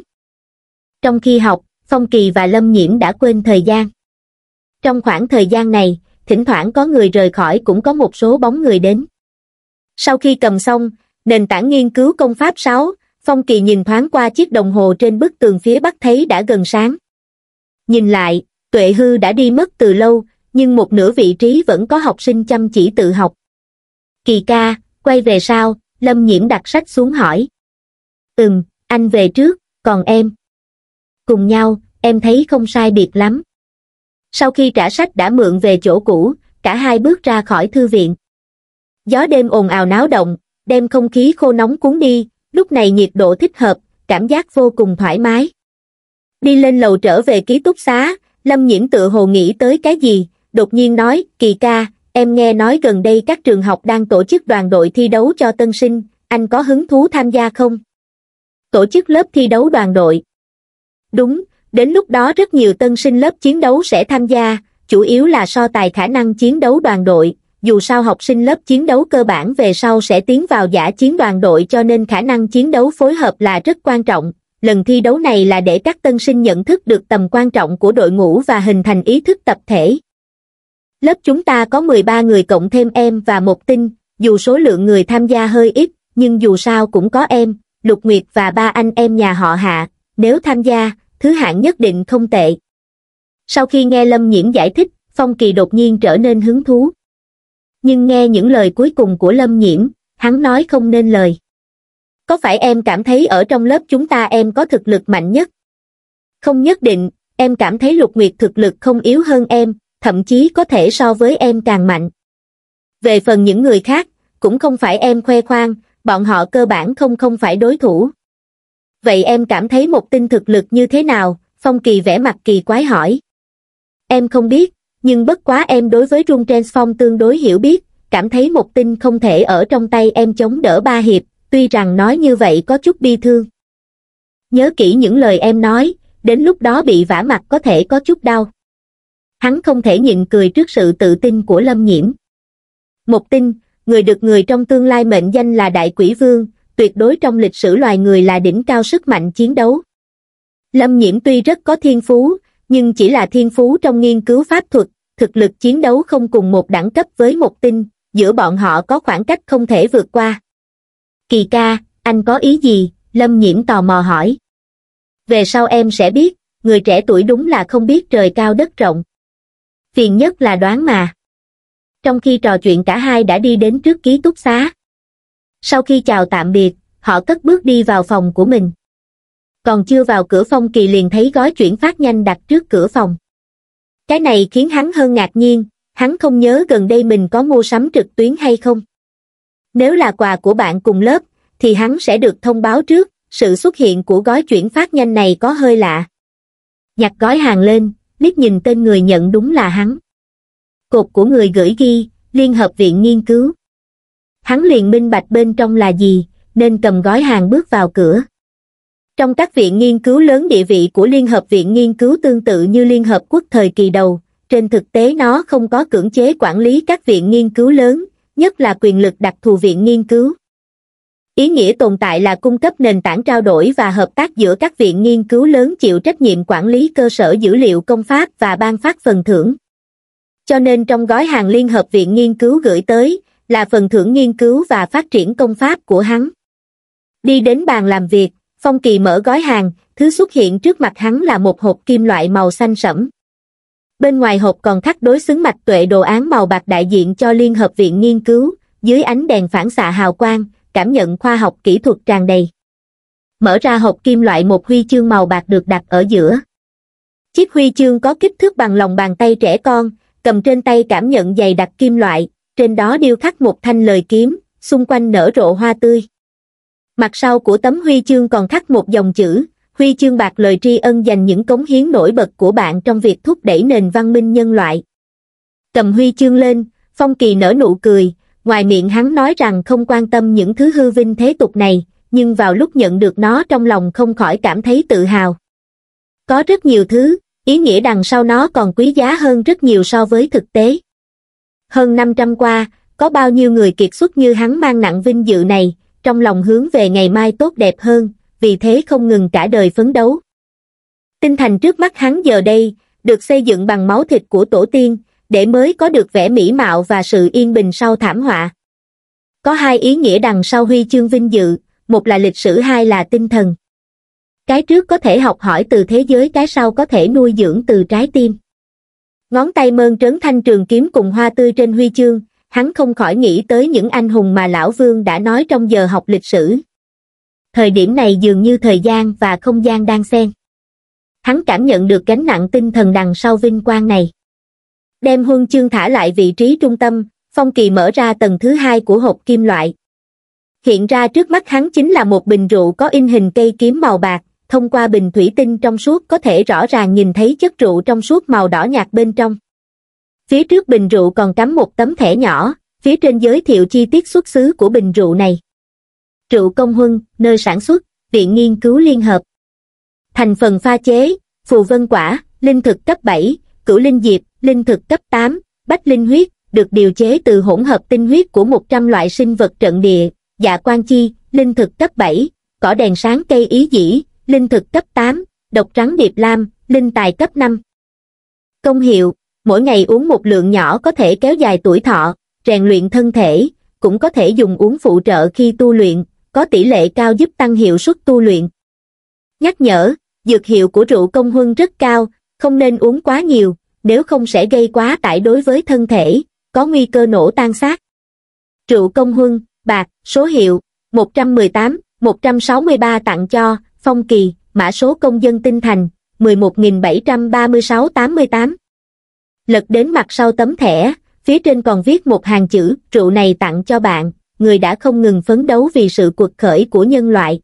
A: trong khi học phong kỳ và lâm nhiễm đã quên thời gian trong khoảng thời gian này thỉnh thoảng có người rời khỏi cũng có một số bóng người đến sau khi cầm xong nền tảng nghiên cứu công pháp sáu phong kỳ nhìn thoáng qua chiếc đồng hồ trên bức tường phía bắc thấy đã gần sáng nhìn lại tuệ hư đã đi mất từ lâu nhưng một nửa vị trí vẫn có học sinh chăm chỉ tự học kỳ ca quay về sau lâm nhiễm đặt sách xuống hỏi ừm anh về trước còn em cùng nhau em thấy không sai biệt lắm sau khi trả sách đã mượn về chỗ cũ cả hai bước ra khỏi thư viện gió đêm ồn ào náo động đem không khí khô nóng cuốn đi lúc này nhiệt độ thích hợp cảm giác vô cùng thoải mái đi lên lầu trở về ký túc xá lâm nhiễm tự hồ nghĩ tới cái gì đột nhiên nói kỳ ca em nghe nói gần đây các trường học đang tổ chức đoàn đội thi đấu cho tân sinh anh có hứng thú tham gia không tổ chức lớp thi đấu đoàn đội Đúng, đến lúc đó rất nhiều tân sinh lớp chiến đấu sẽ tham gia, chủ yếu là so tài khả năng chiến đấu đoàn đội, dù sao học sinh lớp chiến đấu cơ bản về sau sẽ tiến vào giả chiến đoàn đội cho nên khả năng chiến đấu phối hợp là rất quan trọng. Lần thi đấu này là để các tân sinh nhận thức được tầm quan trọng của đội ngũ và hình thành ý thức tập thể. Lớp chúng ta có 13 người cộng thêm em và một tinh, dù số lượng người tham gia hơi ít, nhưng dù sao cũng có em, Lục Nguyệt và ba anh em nhà họ Hạ, nếu tham gia, thứ hạng nhất định không tệ. Sau khi nghe Lâm Nhiễm giải thích, Phong Kỳ đột nhiên trở nên hứng thú. Nhưng nghe những lời cuối cùng của Lâm Nhiễm, hắn nói không nên lời. Có phải em cảm thấy ở trong lớp chúng ta em có thực lực mạnh nhất? Không nhất định, em cảm thấy Lục Nguyệt thực lực không yếu hơn em, thậm chí có thể so với em càng mạnh. Về phần những người khác, cũng không phải em khoe khoang, bọn họ cơ bản không không phải đối thủ vậy em cảm thấy một tinh thực lực như thế nào, Phong Kỳ vẽ mặt kỳ quái hỏi. Em không biết, nhưng bất quá em đối với Rung Transform tương đối hiểu biết, cảm thấy một tinh không thể ở trong tay em chống đỡ ba hiệp, tuy rằng nói như vậy có chút bi thương. Nhớ kỹ những lời em nói, đến lúc đó bị vả mặt có thể có chút đau. Hắn không thể nhịn cười trước sự tự tin của Lâm Nhiễm. Một tinh, người được người trong tương lai mệnh danh là Đại Quỷ Vương, tuyệt đối trong lịch sử loài người là đỉnh cao sức mạnh chiến đấu. Lâm Nhiễm tuy rất có thiên phú, nhưng chỉ là thiên phú trong nghiên cứu pháp thuật, thực lực chiến đấu không cùng một đẳng cấp với một tinh, giữa bọn họ có khoảng cách không thể vượt qua. Kỳ ca, anh có ý gì? Lâm Nhiễm tò mò hỏi. Về sau em sẽ biết, người trẻ tuổi đúng là không biết trời cao đất rộng. Phiền nhất là đoán mà. Trong khi trò chuyện cả hai đã đi đến trước ký túc xá sau khi chào tạm biệt họ cất bước đi vào phòng của mình còn chưa vào cửa phong kỳ liền thấy gói chuyển phát nhanh đặt trước cửa phòng cái này khiến hắn hơn ngạc nhiên hắn không nhớ gần đây mình có mua sắm trực tuyến hay không nếu là quà của bạn cùng lớp thì hắn sẽ được thông báo trước sự xuất hiện của gói chuyển phát nhanh này có hơi lạ nhặt gói hàng lên liếc nhìn tên người nhận đúng là hắn cột của người gửi ghi liên hợp viện nghiên cứu hắn liền minh bạch bên trong là gì, nên cầm gói hàng bước vào cửa. Trong các viện nghiên cứu lớn địa vị của Liên Hợp Viện Nghiên cứu tương tự như Liên Hợp Quốc thời kỳ đầu, trên thực tế nó không có cưỡng chế quản lý các viện nghiên cứu lớn, nhất là quyền lực đặc thù viện nghiên cứu. Ý nghĩa tồn tại là cung cấp nền tảng trao đổi và hợp tác giữa các viện nghiên cứu lớn chịu trách nhiệm quản lý cơ sở dữ liệu công pháp và ban phát phần thưởng. Cho nên trong gói hàng Liên Hợp Viện Nghiên cứu gửi tới, là phần thưởng nghiên cứu và phát triển công pháp của hắn đi đến bàn làm việc phong kỳ mở gói hàng thứ xuất hiện trước mặt hắn là một hộp kim loại màu xanh sẫm bên ngoài hộp còn khắc đối xứng mạch tuệ đồ án màu bạc đại diện cho liên hợp viện nghiên cứu dưới ánh đèn phản xạ hào quang cảm nhận khoa học kỹ thuật tràn đầy mở ra hộp kim loại một huy chương màu bạc được đặt ở giữa chiếc huy chương có kích thước bằng lòng bàn tay trẻ con cầm trên tay cảm nhận dày đặc kim loại trên đó điêu khắc một thanh lời kiếm, xung quanh nở rộ hoa tươi. Mặt sau của tấm huy chương còn khắc một dòng chữ, huy chương bạc lời tri ân dành những cống hiến nổi bật của bạn trong việc thúc đẩy nền văn minh nhân loại. Cầm huy chương lên, Phong Kỳ nở nụ cười, ngoài miệng hắn nói rằng không quan tâm những thứ hư vinh thế tục này, nhưng vào lúc nhận được nó trong lòng không khỏi cảm thấy tự hào. Có rất nhiều thứ, ý nghĩa đằng sau nó còn quý giá hơn rất nhiều so với thực tế. Hơn 500 qua, có bao nhiêu người kiệt xuất như hắn mang nặng vinh dự này, trong lòng hướng về ngày mai tốt đẹp hơn, vì thế không ngừng cả đời phấn đấu. Tinh thành trước mắt hắn giờ đây, được xây dựng bằng máu thịt của tổ tiên, để mới có được vẻ mỹ mạo và sự yên bình sau thảm họa. Có hai ý nghĩa đằng sau huy chương vinh dự, một là lịch sử hai là tinh thần. Cái trước có thể học hỏi từ thế giới, cái sau có thể nuôi dưỡng từ trái tim ngón tay mơn trớn thanh trường kiếm cùng hoa tươi trên huy chương hắn không khỏi nghĩ tới những anh hùng mà lão vương đã nói trong giờ học lịch sử thời điểm này dường như thời gian và không gian đang xen hắn cảm nhận được gánh nặng tinh thần đằng sau vinh quang này đem huân chương thả lại vị trí trung tâm phong kỳ mở ra tầng thứ hai của hộp kim loại hiện ra trước mắt hắn chính là một bình rượu có in hình cây kiếm màu bạc thông qua bình thủy tinh trong suốt có thể rõ ràng nhìn thấy chất rượu trong suốt màu đỏ nhạt bên trong. Phía trước bình rượu còn cắm một tấm thẻ nhỏ, phía trên giới thiệu chi tiết xuất xứ của bình rượu này. Rượu công huân, nơi sản xuất, Viện Nghiên cứu Liên Hợp. Thành phần pha chế, phù vân quả, linh thực cấp 7, cửu linh diệp, linh thực cấp 8, bách linh huyết, được điều chế từ hỗn hợp tinh huyết của 100 loại sinh vật trận địa, dạ quan chi, linh thực cấp 7, cỏ đèn sáng cây ý dĩ, linh thực cấp 8, độc rắn điệp lam, linh tài cấp 5. Công hiệu, mỗi ngày uống một lượng nhỏ có thể kéo dài tuổi thọ, rèn luyện thân thể, cũng có thể dùng uống phụ trợ khi tu luyện, có tỷ lệ cao giúp tăng hiệu suất tu luyện. Nhắc nhở, dược hiệu của rượu công huân rất cao, không nên uống quá nhiều, nếu không sẽ gây quá tải đối với thân thể, có nguy cơ nổ tan xác. Rượu công huân, bạc, số hiệu 118, 163 tặng cho Phong Kỳ, mã số công dân tinh thành, 11.736-88. Lật đến mặt sau tấm thẻ, phía trên còn viết một hàng chữ, rượu này tặng cho bạn, người đã không ngừng phấn đấu vì sự cuộc khởi của nhân loại.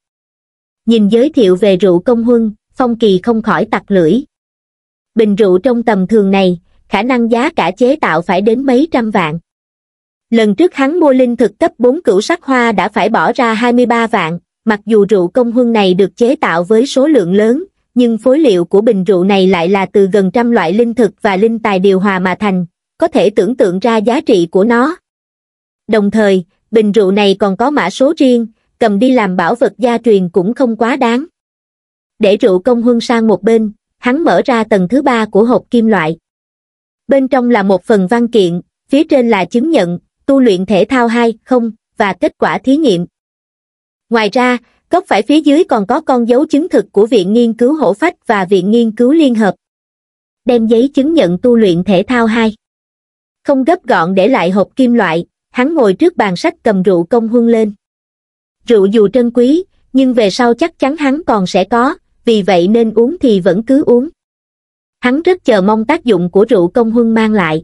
A: Nhìn giới thiệu về rượu công huân, Phong Kỳ không khỏi tặc lưỡi. Bình rượu trong tầm thường này, khả năng giá cả chế tạo phải đến mấy trăm vạn. Lần trước hắn mua linh thực cấp 4 cửu sắc hoa đã phải bỏ ra 23 vạn, mặc dù rượu công huân này được chế tạo với số lượng lớn nhưng phối liệu của bình rượu này lại là từ gần trăm loại linh thực và linh tài điều hòa mà thành có thể tưởng tượng ra giá trị của nó đồng thời bình rượu này còn có mã số riêng cầm đi làm bảo vật gia truyền cũng không quá đáng để rượu công huân sang một bên hắn mở ra tầng thứ ba của hộp kim loại bên trong là một phần văn kiện phía trên là chứng nhận tu luyện thể thao hai không và kết quả thí nghiệm ngoài ra góc phải phía dưới còn có con dấu chứng thực của viện nghiên cứu hổ phách và viện nghiên cứu liên hợp đem giấy chứng nhận tu luyện thể thao hai không gấp gọn để lại hộp kim loại hắn ngồi trước bàn sách cầm rượu công huân lên rượu dù trân quý nhưng về sau chắc chắn hắn còn sẽ có vì vậy nên uống thì vẫn cứ uống hắn rất chờ mong tác dụng của rượu công huân mang lại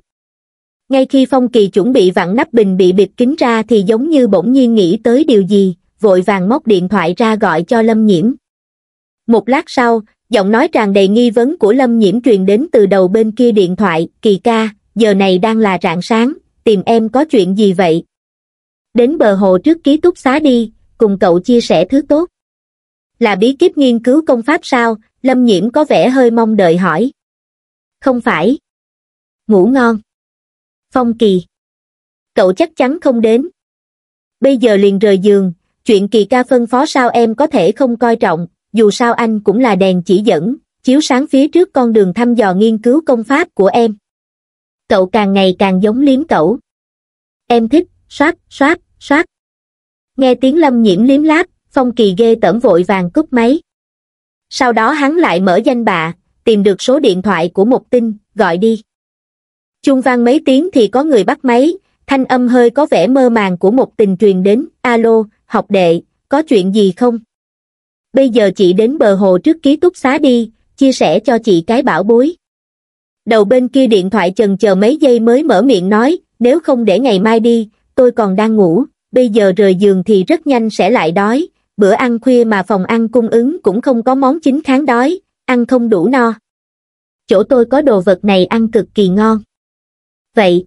A: ngay khi phong kỳ chuẩn bị vặn nắp bình bị bịt kín ra thì giống như bỗng nhiên nghĩ tới điều gì vội vàng móc điện thoại ra gọi cho Lâm Nhiễm. Một lát sau, giọng nói tràn đầy nghi vấn của Lâm Nhiễm truyền đến từ đầu bên kia điện thoại, kỳ ca, giờ này đang là rạng sáng, tìm em có chuyện gì vậy? Đến bờ hồ trước ký túc xá đi, cùng cậu chia sẻ thứ tốt. Là bí kíp nghiên cứu công pháp sao, Lâm Nhiễm có vẻ hơi mong đợi hỏi. Không phải. Ngủ ngon. Phong Kỳ. Cậu chắc chắn không đến. Bây giờ liền rời giường, chuyện kỳ ca phân phó sao em có thể không coi trọng, dù sao anh cũng là đèn chỉ dẫn, chiếu sáng phía trước con đường thăm dò nghiên cứu công pháp của em. Cậu càng ngày càng giống liếm cẩu. Em thích, soát, soát, soát. Nghe tiếng lâm nhiễm liếm láp, Phong Kỳ ghê tởm vội vàng cúp máy. Sau đó hắn lại mở danh bạ, tìm được số điện thoại của một tin, gọi đi. chung vang mấy tiếng thì có người bắt máy, thanh âm hơi có vẻ mơ màng của một tình truyền đến, alo, học đệ, có chuyện gì không? Bây giờ chị đến bờ hồ trước ký túc xá đi, chia sẻ cho chị cái bảo bối. Đầu bên kia điện thoại chần chờ mấy giây mới mở miệng nói, nếu không để ngày mai đi, tôi còn đang ngủ, bây giờ rời giường thì rất nhanh sẽ lại đói, bữa ăn khuya mà phòng ăn cung ứng cũng không có món chính kháng đói, ăn không đủ no. Chỗ tôi có đồ vật này ăn cực kỳ ngon. Vậy,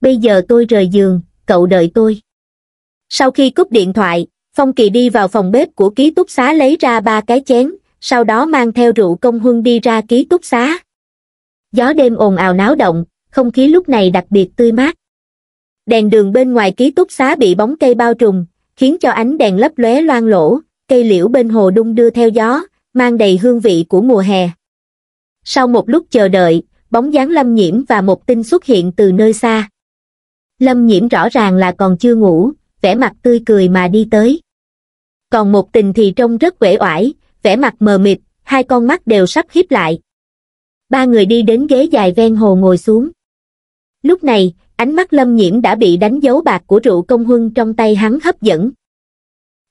A: bây giờ tôi rời giường, cậu đợi tôi sau khi cúp điện thoại phong kỳ đi vào phòng bếp của ký túc xá lấy ra ba cái chén sau đó mang theo rượu công huân đi ra ký túc xá gió đêm ồn ào náo động không khí lúc này đặc biệt tươi mát đèn đường bên ngoài ký túc xá bị bóng cây bao trùm khiến cho ánh đèn lấp lóe loang lỗ cây liễu bên hồ đung đưa theo gió mang đầy hương vị của mùa hè sau một lúc chờ đợi bóng dáng lâm nhiễm và một tinh xuất hiện từ nơi xa lâm nhiễm rõ ràng là còn chưa ngủ vẻ mặt tươi cười mà đi tới còn một tình thì trông rất uể oải vẻ mặt mờ mịt hai con mắt đều sắp hiếp lại ba người đi đến ghế dài ven hồ ngồi xuống lúc này ánh mắt lâm nhiễm đã bị đánh dấu bạc của rượu công huân trong tay hắn hấp dẫn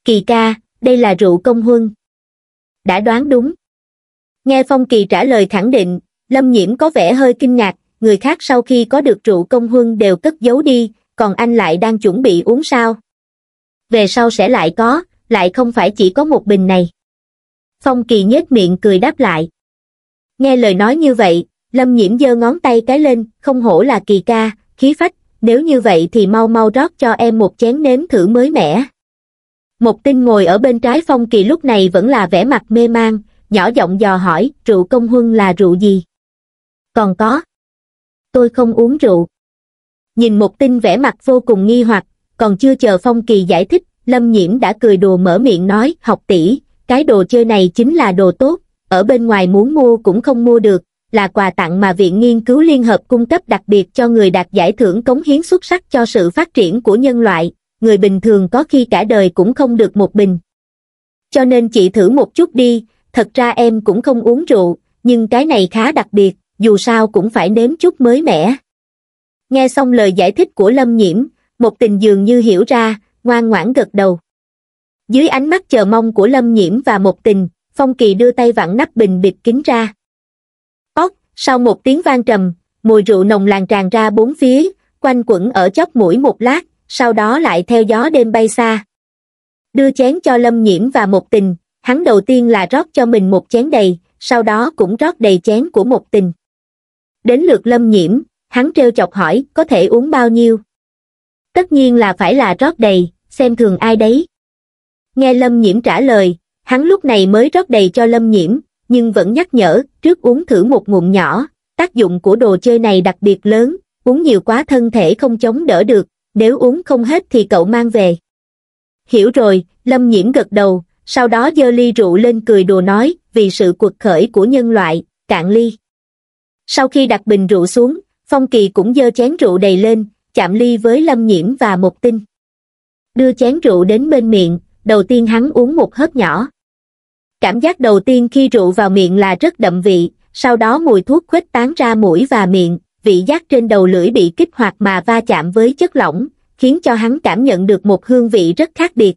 A: kỳ ca đây là rượu công huân đã đoán đúng nghe phong kỳ trả lời khẳng định lâm nhiễm có vẻ hơi kinh ngạc người khác sau khi có được rượu công huân đều cất giấu đi còn anh lại đang chuẩn bị uống sao? Về sau sẽ lại có, lại không phải chỉ có một bình này. Phong Kỳ nhếch miệng cười đáp lại. Nghe lời nói như vậy, Lâm Nhiễm giơ ngón tay cái lên, không hổ là Kỳ ca, khí phách, nếu như vậy thì mau mau rót cho em một chén nếm thử mới mẻ. Một tinh ngồi ở bên trái Phong Kỳ lúc này vẫn là vẻ mặt mê mang, nhỏ giọng dò hỏi rượu công huân là rượu gì? Còn có. Tôi không uống rượu nhìn một tinh vẻ mặt vô cùng nghi hoặc còn chưa chờ phong kỳ giải thích lâm nhiễm đã cười đùa mở miệng nói học tỷ cái đồ chơi này chính là đồ tốt ở bên ngoài muốn mua cũng không mua được là quà tặng mà viện nghiên cứu liên hợp cung cấp đặc biệt cho người đạt giải thưởng cống hiến xuất sắc cho sự phát triển của nhân loại người bình thường có khi cả đời cũng không được một bình cho nên chị thử một chút đi thật ra em cũng không uống rượu nhưng cái này khá đặc biệt dù sao cũng phải nếm chút mới mẻ nghe xong lời giải thích của lâm nhiễm một tình dường như hiểu ra ngoan ngoãn gật đầu dưới ánh mắt chờ mong của lâm nhiễm và một tình phong kỳ đưa tay vặn nắp bình bịt kính ra ốc sau một tiếng vang trầm mùi rượu nồng làn tràn ra bốn phía quanh quẩn ở chóp mũi một lát sau đó lại theo gió đêm bay xa đưa chén cho lâm nhiễm và một tình hắn đầu tiên là rót cho mình một chén đầy sau đó cũng rót đầy chén của một tình đến lượt lâm nhiễm hắn trêu chọc hỏi có thể uống bao nhiêu. Tất nhiên là phải là rót đầy, xem thường ai đấy. Nghe Lâm Nhiễm trả lời, hắn lúc này mới rót đầy cho Lâm Nhiễm, nhưng vẫn nhắc nhở, trước uống thử một ngụm nhỏ, tác dụng của đồ chơi này đặc biệt lớn, uống nhiều quá thân thể không chống đỡ được, nếu uống không hết thì cậu mang về. Hiểu rồi, Lâm Nhiễm gật đầu, sau đó dơ ly rượu lên cười đùa nói, vì sự cuộc khởi của nhân loại, cạn ly. Sau khi đặt bình rượu xuống, Phong Kỳ cũng dơ chén rượu đầy lên, chạm ly với Lâm Nhiễm và một tinh. Đưa chén rượu đến bên miệng, đầu tiên hắn uống một hớp nhỏ. Cảm giác đầu tiên khi rượu vào miệng là rất đậm vị, sau đó mùi thuốc khuếch tán ra mũi và miệng, vị giác trên đầu lưỡi bị kích hoạt mà va chạm với chất lỏng, khiến cho hắn cảm nhận được một hương vị rất khác biệt.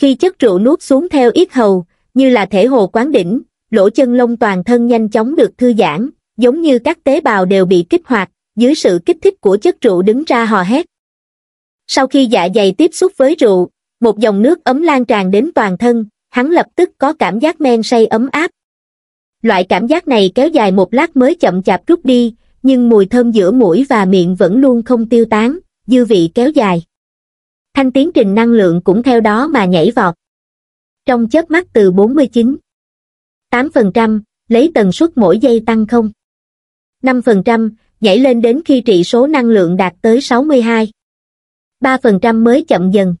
A: Khi chất rượu nuốt xuống theo ít hầu, như là thể hồ quán đỉnh, lỗ chân lông toàn thân nhanh chóng được thư giãn, giống như các tế bào đều bị kích hoạt, dưới sự kích thích của chất rượu đứng ra hò hét. Sau khi dạ dày tiếp xúc với rượu, một dòng nước ấm lan tràn đến toàn thân, hắn lập tức có cảm giác men say ấm áp. Loại cảm giác này kéo dài một lát mới chậm chạp rút đi, nhưng mùi thơm giữa mũi và miệng vẫn luôn không tiêu tán, dư vị kéo dài. Thanh tiến trình năng lượng cũng theo đó mà nhảy vọt. Trong chớp mắt từ 49, 8%, lấy tần suất mỗi giây tăng không. 5%, nhảy lên đến khi trị số năng lượng đạt tới 62. 3% mới chậm dần.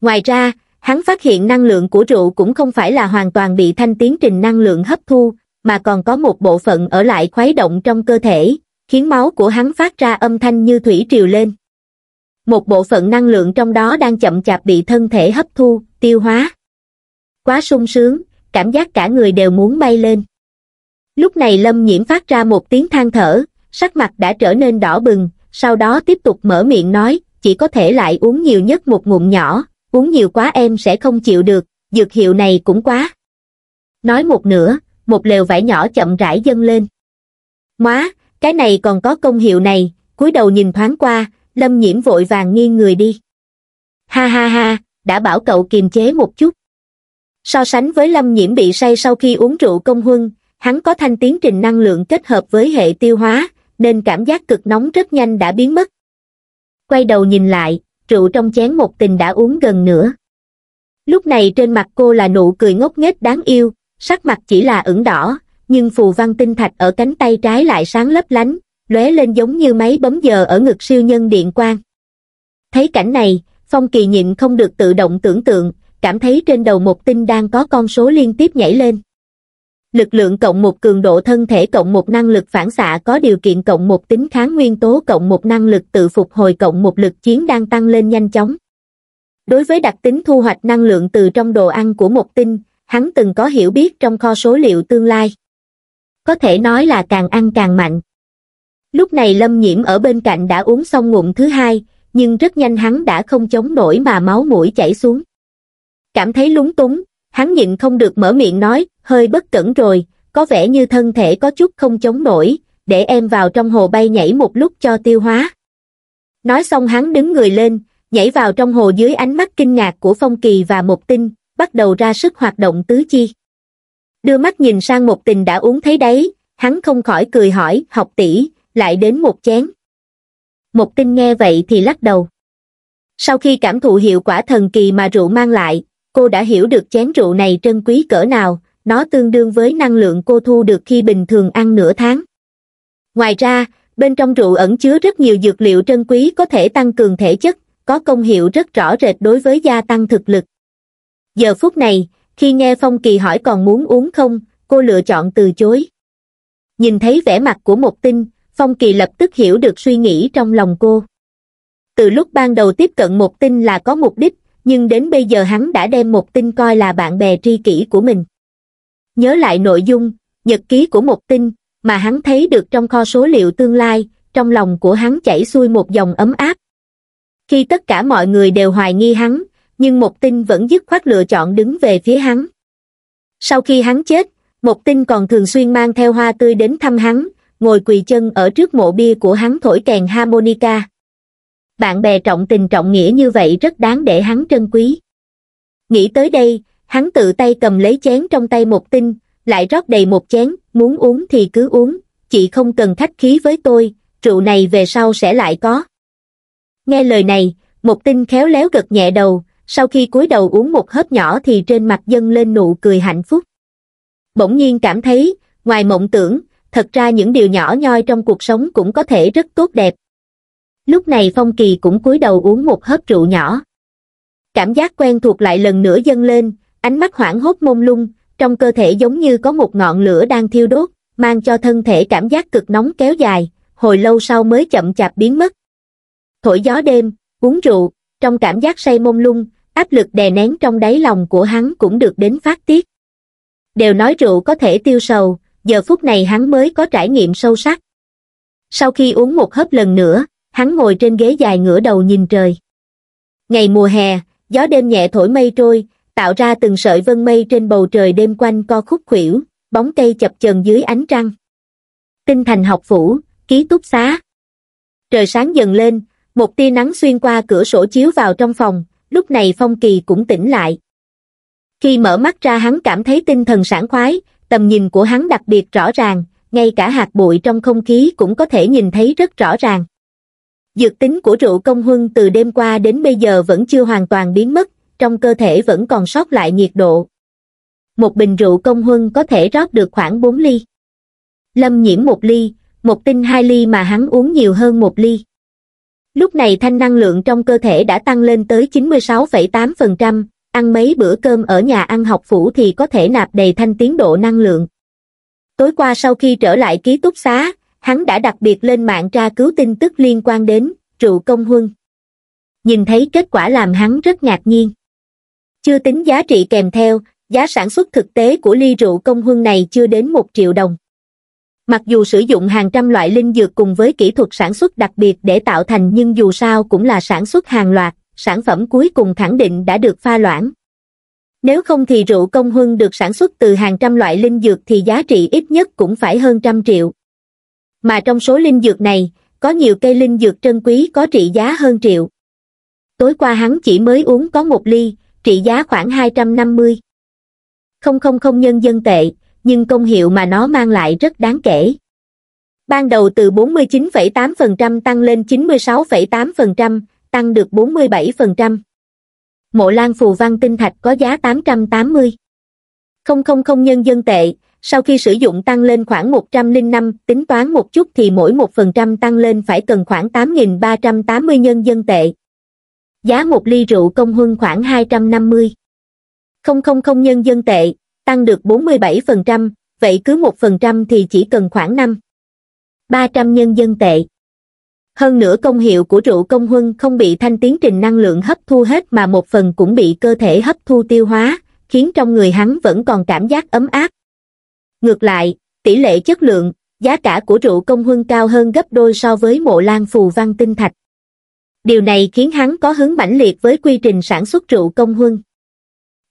A: Ngoài ra, hắn phát hiện năng lượng của rượu cũng không phải là hoàn toàn bị thanh tiến trình năng lượng hấp thu, mà còn có một bộ phận ở lại khuấy động trong cơ thể, khiến máu của hắn phát ra âm thanh như thủy triều lên. Một bộ phận năng lượng trong đó đang chậm chạp bị thân thể hấp thu, tiêu hóa. Quá sung sướng, cảm giác cả người đều muốn bay lên. Lúc này Lâm Nhiễm phát ra một tiếng than thở, sắc mặt đã trở nên đỏ bừng, sau đó tiếp tục mở miệng nói, chỉ có thể lại uống nhiều nhất một ngụm nhỏ, uống nhiều quá em sẽ không chịu được, dược hiệu này cũng quá. Nói một nửa, một lều vải nhỏ chậm rãi dâng lên. Móa, cái này còn có công hiệu này, cúi đầu nhìn thoáng qua, Lâm Nhiễm vội vàng nghiêng người đi. Ha ha ha, đã bảo cậu kiềm chế một chút. So sánh với Lâm Nhiễm bị say sau khi uống rượu công huân, hắn có thanh tiến trình năng lượng kết hợp với hệ tiêu hóa nên cảm giác cực nóng rất nhanh đã biến mất quay đầu nhìn lại rượu trong chén một tình đã uống gần nửa lúc này trên mặt cô là nụ cười ngốc nghếch đáng yêu sắc mặt chỉ là ửng đỏ nhưng phù văn tinh thạch ở cánh tay trái lại sáng lấp lánh lóe lên giống như máy bấm giờ ở ngực siêu nhân điện quang thấy cảnh này phong kỳ nhịn không được tự động tưởng tượng cảm thấy trên đầu một tinh đang có con số liên tiếp nhảy lên lực lượng cộng một cường độ thân thể cộng một năng lực phản xạ có điều kiện cộng một tính kháng nguyên tố cộng một năng lực tự phục hồi cộng một lực chiến đang tăng lên nhanh chóng. Đối với đặc tính thu hoạch năng lượng từ trong đồ ăn của một tinh, hắn từng có hiểu biết trong kho số liệu tương lai. Có thể nói là càng ăn càng mạnh. Lúc này Lâm Nhiễm ở bên cạnh đã uống xong ngụm thứ hai, nhưng rất nhanh hắn đã không chống nổi mà máu mũi chảy xuống. Cảm thấy lúng túng, hắn nhịn không được mở miệng nói, hơi bất cẩn rồi, có vẻ như thân thể có chút không chống nổi, để em vào trong hồ bay nhảy một lúc cho tiêu hóa. Nói xong hắn đứng người lên, nhảy vào trong hồ dưới ánh mắt kinh ngạc của Phong Kỳ và Mộc Tinh, bắt đầu ra sức hoạt động tứ chi. Đưa mắt nhìn sang Mộc Tình đã uống thấy đấy, hắn không khỏi cười hỏi, học tỷ, lại đến một chén. Mộc Tinh nghe vậy thì lắc đầu. Sau khi cảm thụ hiệu quả thần kỳ mà rượu mang lại, cô đã hiểu được chén rượu này trân quý cỡ nào, nó tương đương với năng lượng cô thu được khi bình thường ăn nửa tháng. Ngoài ra, bên trong rượu ẩn chứa rất nhiều dược liệu trân quý có thể tăng cường thể chất, có công hiệu rất rõ rệt đối với gia tăng thực lực. Giờ phút này, khi nghe Phong Kỳ hỏi còn muốn uống không, cô lựa chọn từ chối. Nhìn thấy vẻ mặt của một tinh, Phong Kỳ lập tức hiểu được suy nghĩ trong lòng cô. Từ lúc ban đầu tiếp cận một tinh là có mục đích, nhưng đến bây giờ hắn đã đem một tinh coi là bạn bè tri kỷ của mình. Nhớ lại nội dung, nhật ký của một tinh, mà hắn thấy được trong kho số liệu tương lai, trong lòng của hắn chảy xuôi một dòng ấm áp. Khi tất cả mọi người đều hoài nghi hắn, nhưng một tinh vẫn dứt khoát lựa chọn đứng về phía hắn. Sau khi hắn chết, một tinh còn thường xuyên mang theo hoa tươi đến thăm hắn, ngồi quỳ chân ở trước mộ bia của hắn thổi kèn harmonica bạn bè trọng tình trọng nghĩa như vậy rất đáng để hắn trân quý. Nghĩ tới đây, hắn tự tay cầm lấy chén trong tay một tinh, lại rót đầy một chén, muốn uống thì cứ uống, chị không cần khách khí với tôi, rượu này về sau sẽ lại có. Nghe lời này, một tinh khéo léo gật nhẹ đầu, sau khi cúi đầu uống một hớp nhỏ thì trên mặt dâng lên nụ cười hạnh phúc. Bỗng nhiên cảm thấy, ngoài mộng tưởng, thật ra những điều nhỏ nhoi trong cuộc sống cũng có thể rất tốt đẹp lúc này phong kỳ cũng cúi đầu uống một hớp rượu nhỏ cảm giác quen thuộc lại lần nữa dâng lên ánh mắt hoảng hốt mông lung trong cơ thể giống như có một ngọn lửa đang thiêu đốt mang cho thân thể cảm giác cực nóng kéo dài hồi lâu sau mới chậm chạp biến mất thổi gió đêm uống rượu trong cảm giác say mông lung áp lực đè nén trong đáy lòng của hắn cũng được đến phát tiết đều nói rượu có thể tiêu sầu giờ phút này hắn mới có trải nghiệm sâu sắc sau khi uống một hớp lần nữa hắn ngồi trên ghế dài ngửa đầu nhìn trời. Ngày mùa hè, gió đêm nhẹ thổi mây trôi, tạo ra từng sợi vân mây trên bầu trời đêm quanh co khúc khuỷu, bóng cây chập chờn dưới ánh trăng. Tinh thành học phủ, ký túc xá. Trời sáng dần lên, một tia nắng xuyên qua cửa sổ chiếu vào trong phòng, lúc này Phong Kỳ cũng tỉnh lại. Khi mở mắt ra hắn cảm thấy tinh thần sảng khoái, tầm nhìn của hắn đặc biệt rõ ràng, ngay cả hạt bụi trong không khí cũng có thể nhìn thấy rất rõ ràng dược tính của rượu công huân từ đêm qua đến bây giờ vẫn chưa hoàn toàn biến mất, trong cơ thể vẫn còn sót lại nhiệt độ. Một bình rượu công huân có thể rót được khoảng 4 ly. Lâm nhiễm một ly, một tinh hai ly mà hắn uống nhiều hơn một ly. Lúc này thanh năng lượng trong cơ thể đã tăng lên tới 96,8%, ăn mấy bữa cơm ở nhà ăn học phủ thì có thể nạp đầy thanh tiến độ năng lượng. Tối qua sau khi trở lại ký túc xá, hắn đã đặc biệt lên mạng tra cứu tin tức liên quan đến rượu công huân. Nhìn thấy kết quả làm hắn rất ngạc nhiên. Chưa tính giá trị kèm theo, giá sản xuất thực tế của ly rượu công huân này chưa đến 1 triệu đồng. Mặc dù sử dụng hàng trăm loại linh dược cùng với kỹ thuật sản xuất đặc biệt để tạo thành nhưng dù sao cũng là sản xuất hàng loạt, sản phẩm cuối cùng khẳng định đã được pha loãng. Nếu không thì rượu công huân được sản xuất từ hàng trăm loại linh dược thì giá trị ít nhất cũng phải hơn trăm triệu mà trong số linh dược này, có nhiều cây linh dược trân quý có trị giá hơn triệu. Tối qua hắn chỉ mới uống có một ly, trị giá khoảng 250. Không không không nhân dân tệ, nhưng công hiệu mà nó mang lại rất đáng kể. Ban đầu từ 49,8% tăng lên 96,8%, tăng được 47%. Mộ lan phù văn tinh thạch có giá 880. Không không không nhân dân tệ, sau khi sử dụng tăng lên khoảng 105, tính toán một chút thì mỗi 1% tăng lên phải cần khoảng 8.380 nhân dân tệ. Giá một ly rượu công huân khoảng 250. 000 nhân dân tệ, tăng được 47%, vậy cứ 1% thì chỉ cần khoảng 5. 300 nhân dân tệ. Hơn nữa công hiệu của rượu công huân không bị thanh tiến trình năng lượng hấp thu hết mà một phần cũng bị cơ thể hấp thu tiêu hóa, khiến trong người hắn vẫn còn cảm giác ấm áp, Ngược lại, tỷ lệ chất lượng, giá cả của rượu công huân cao hơn gấp đôi so với mộ lan phù văn tinh thạch. Điều này khiến hắn có hứng mãnh liệt với quy trình sản xuất rượu công huân.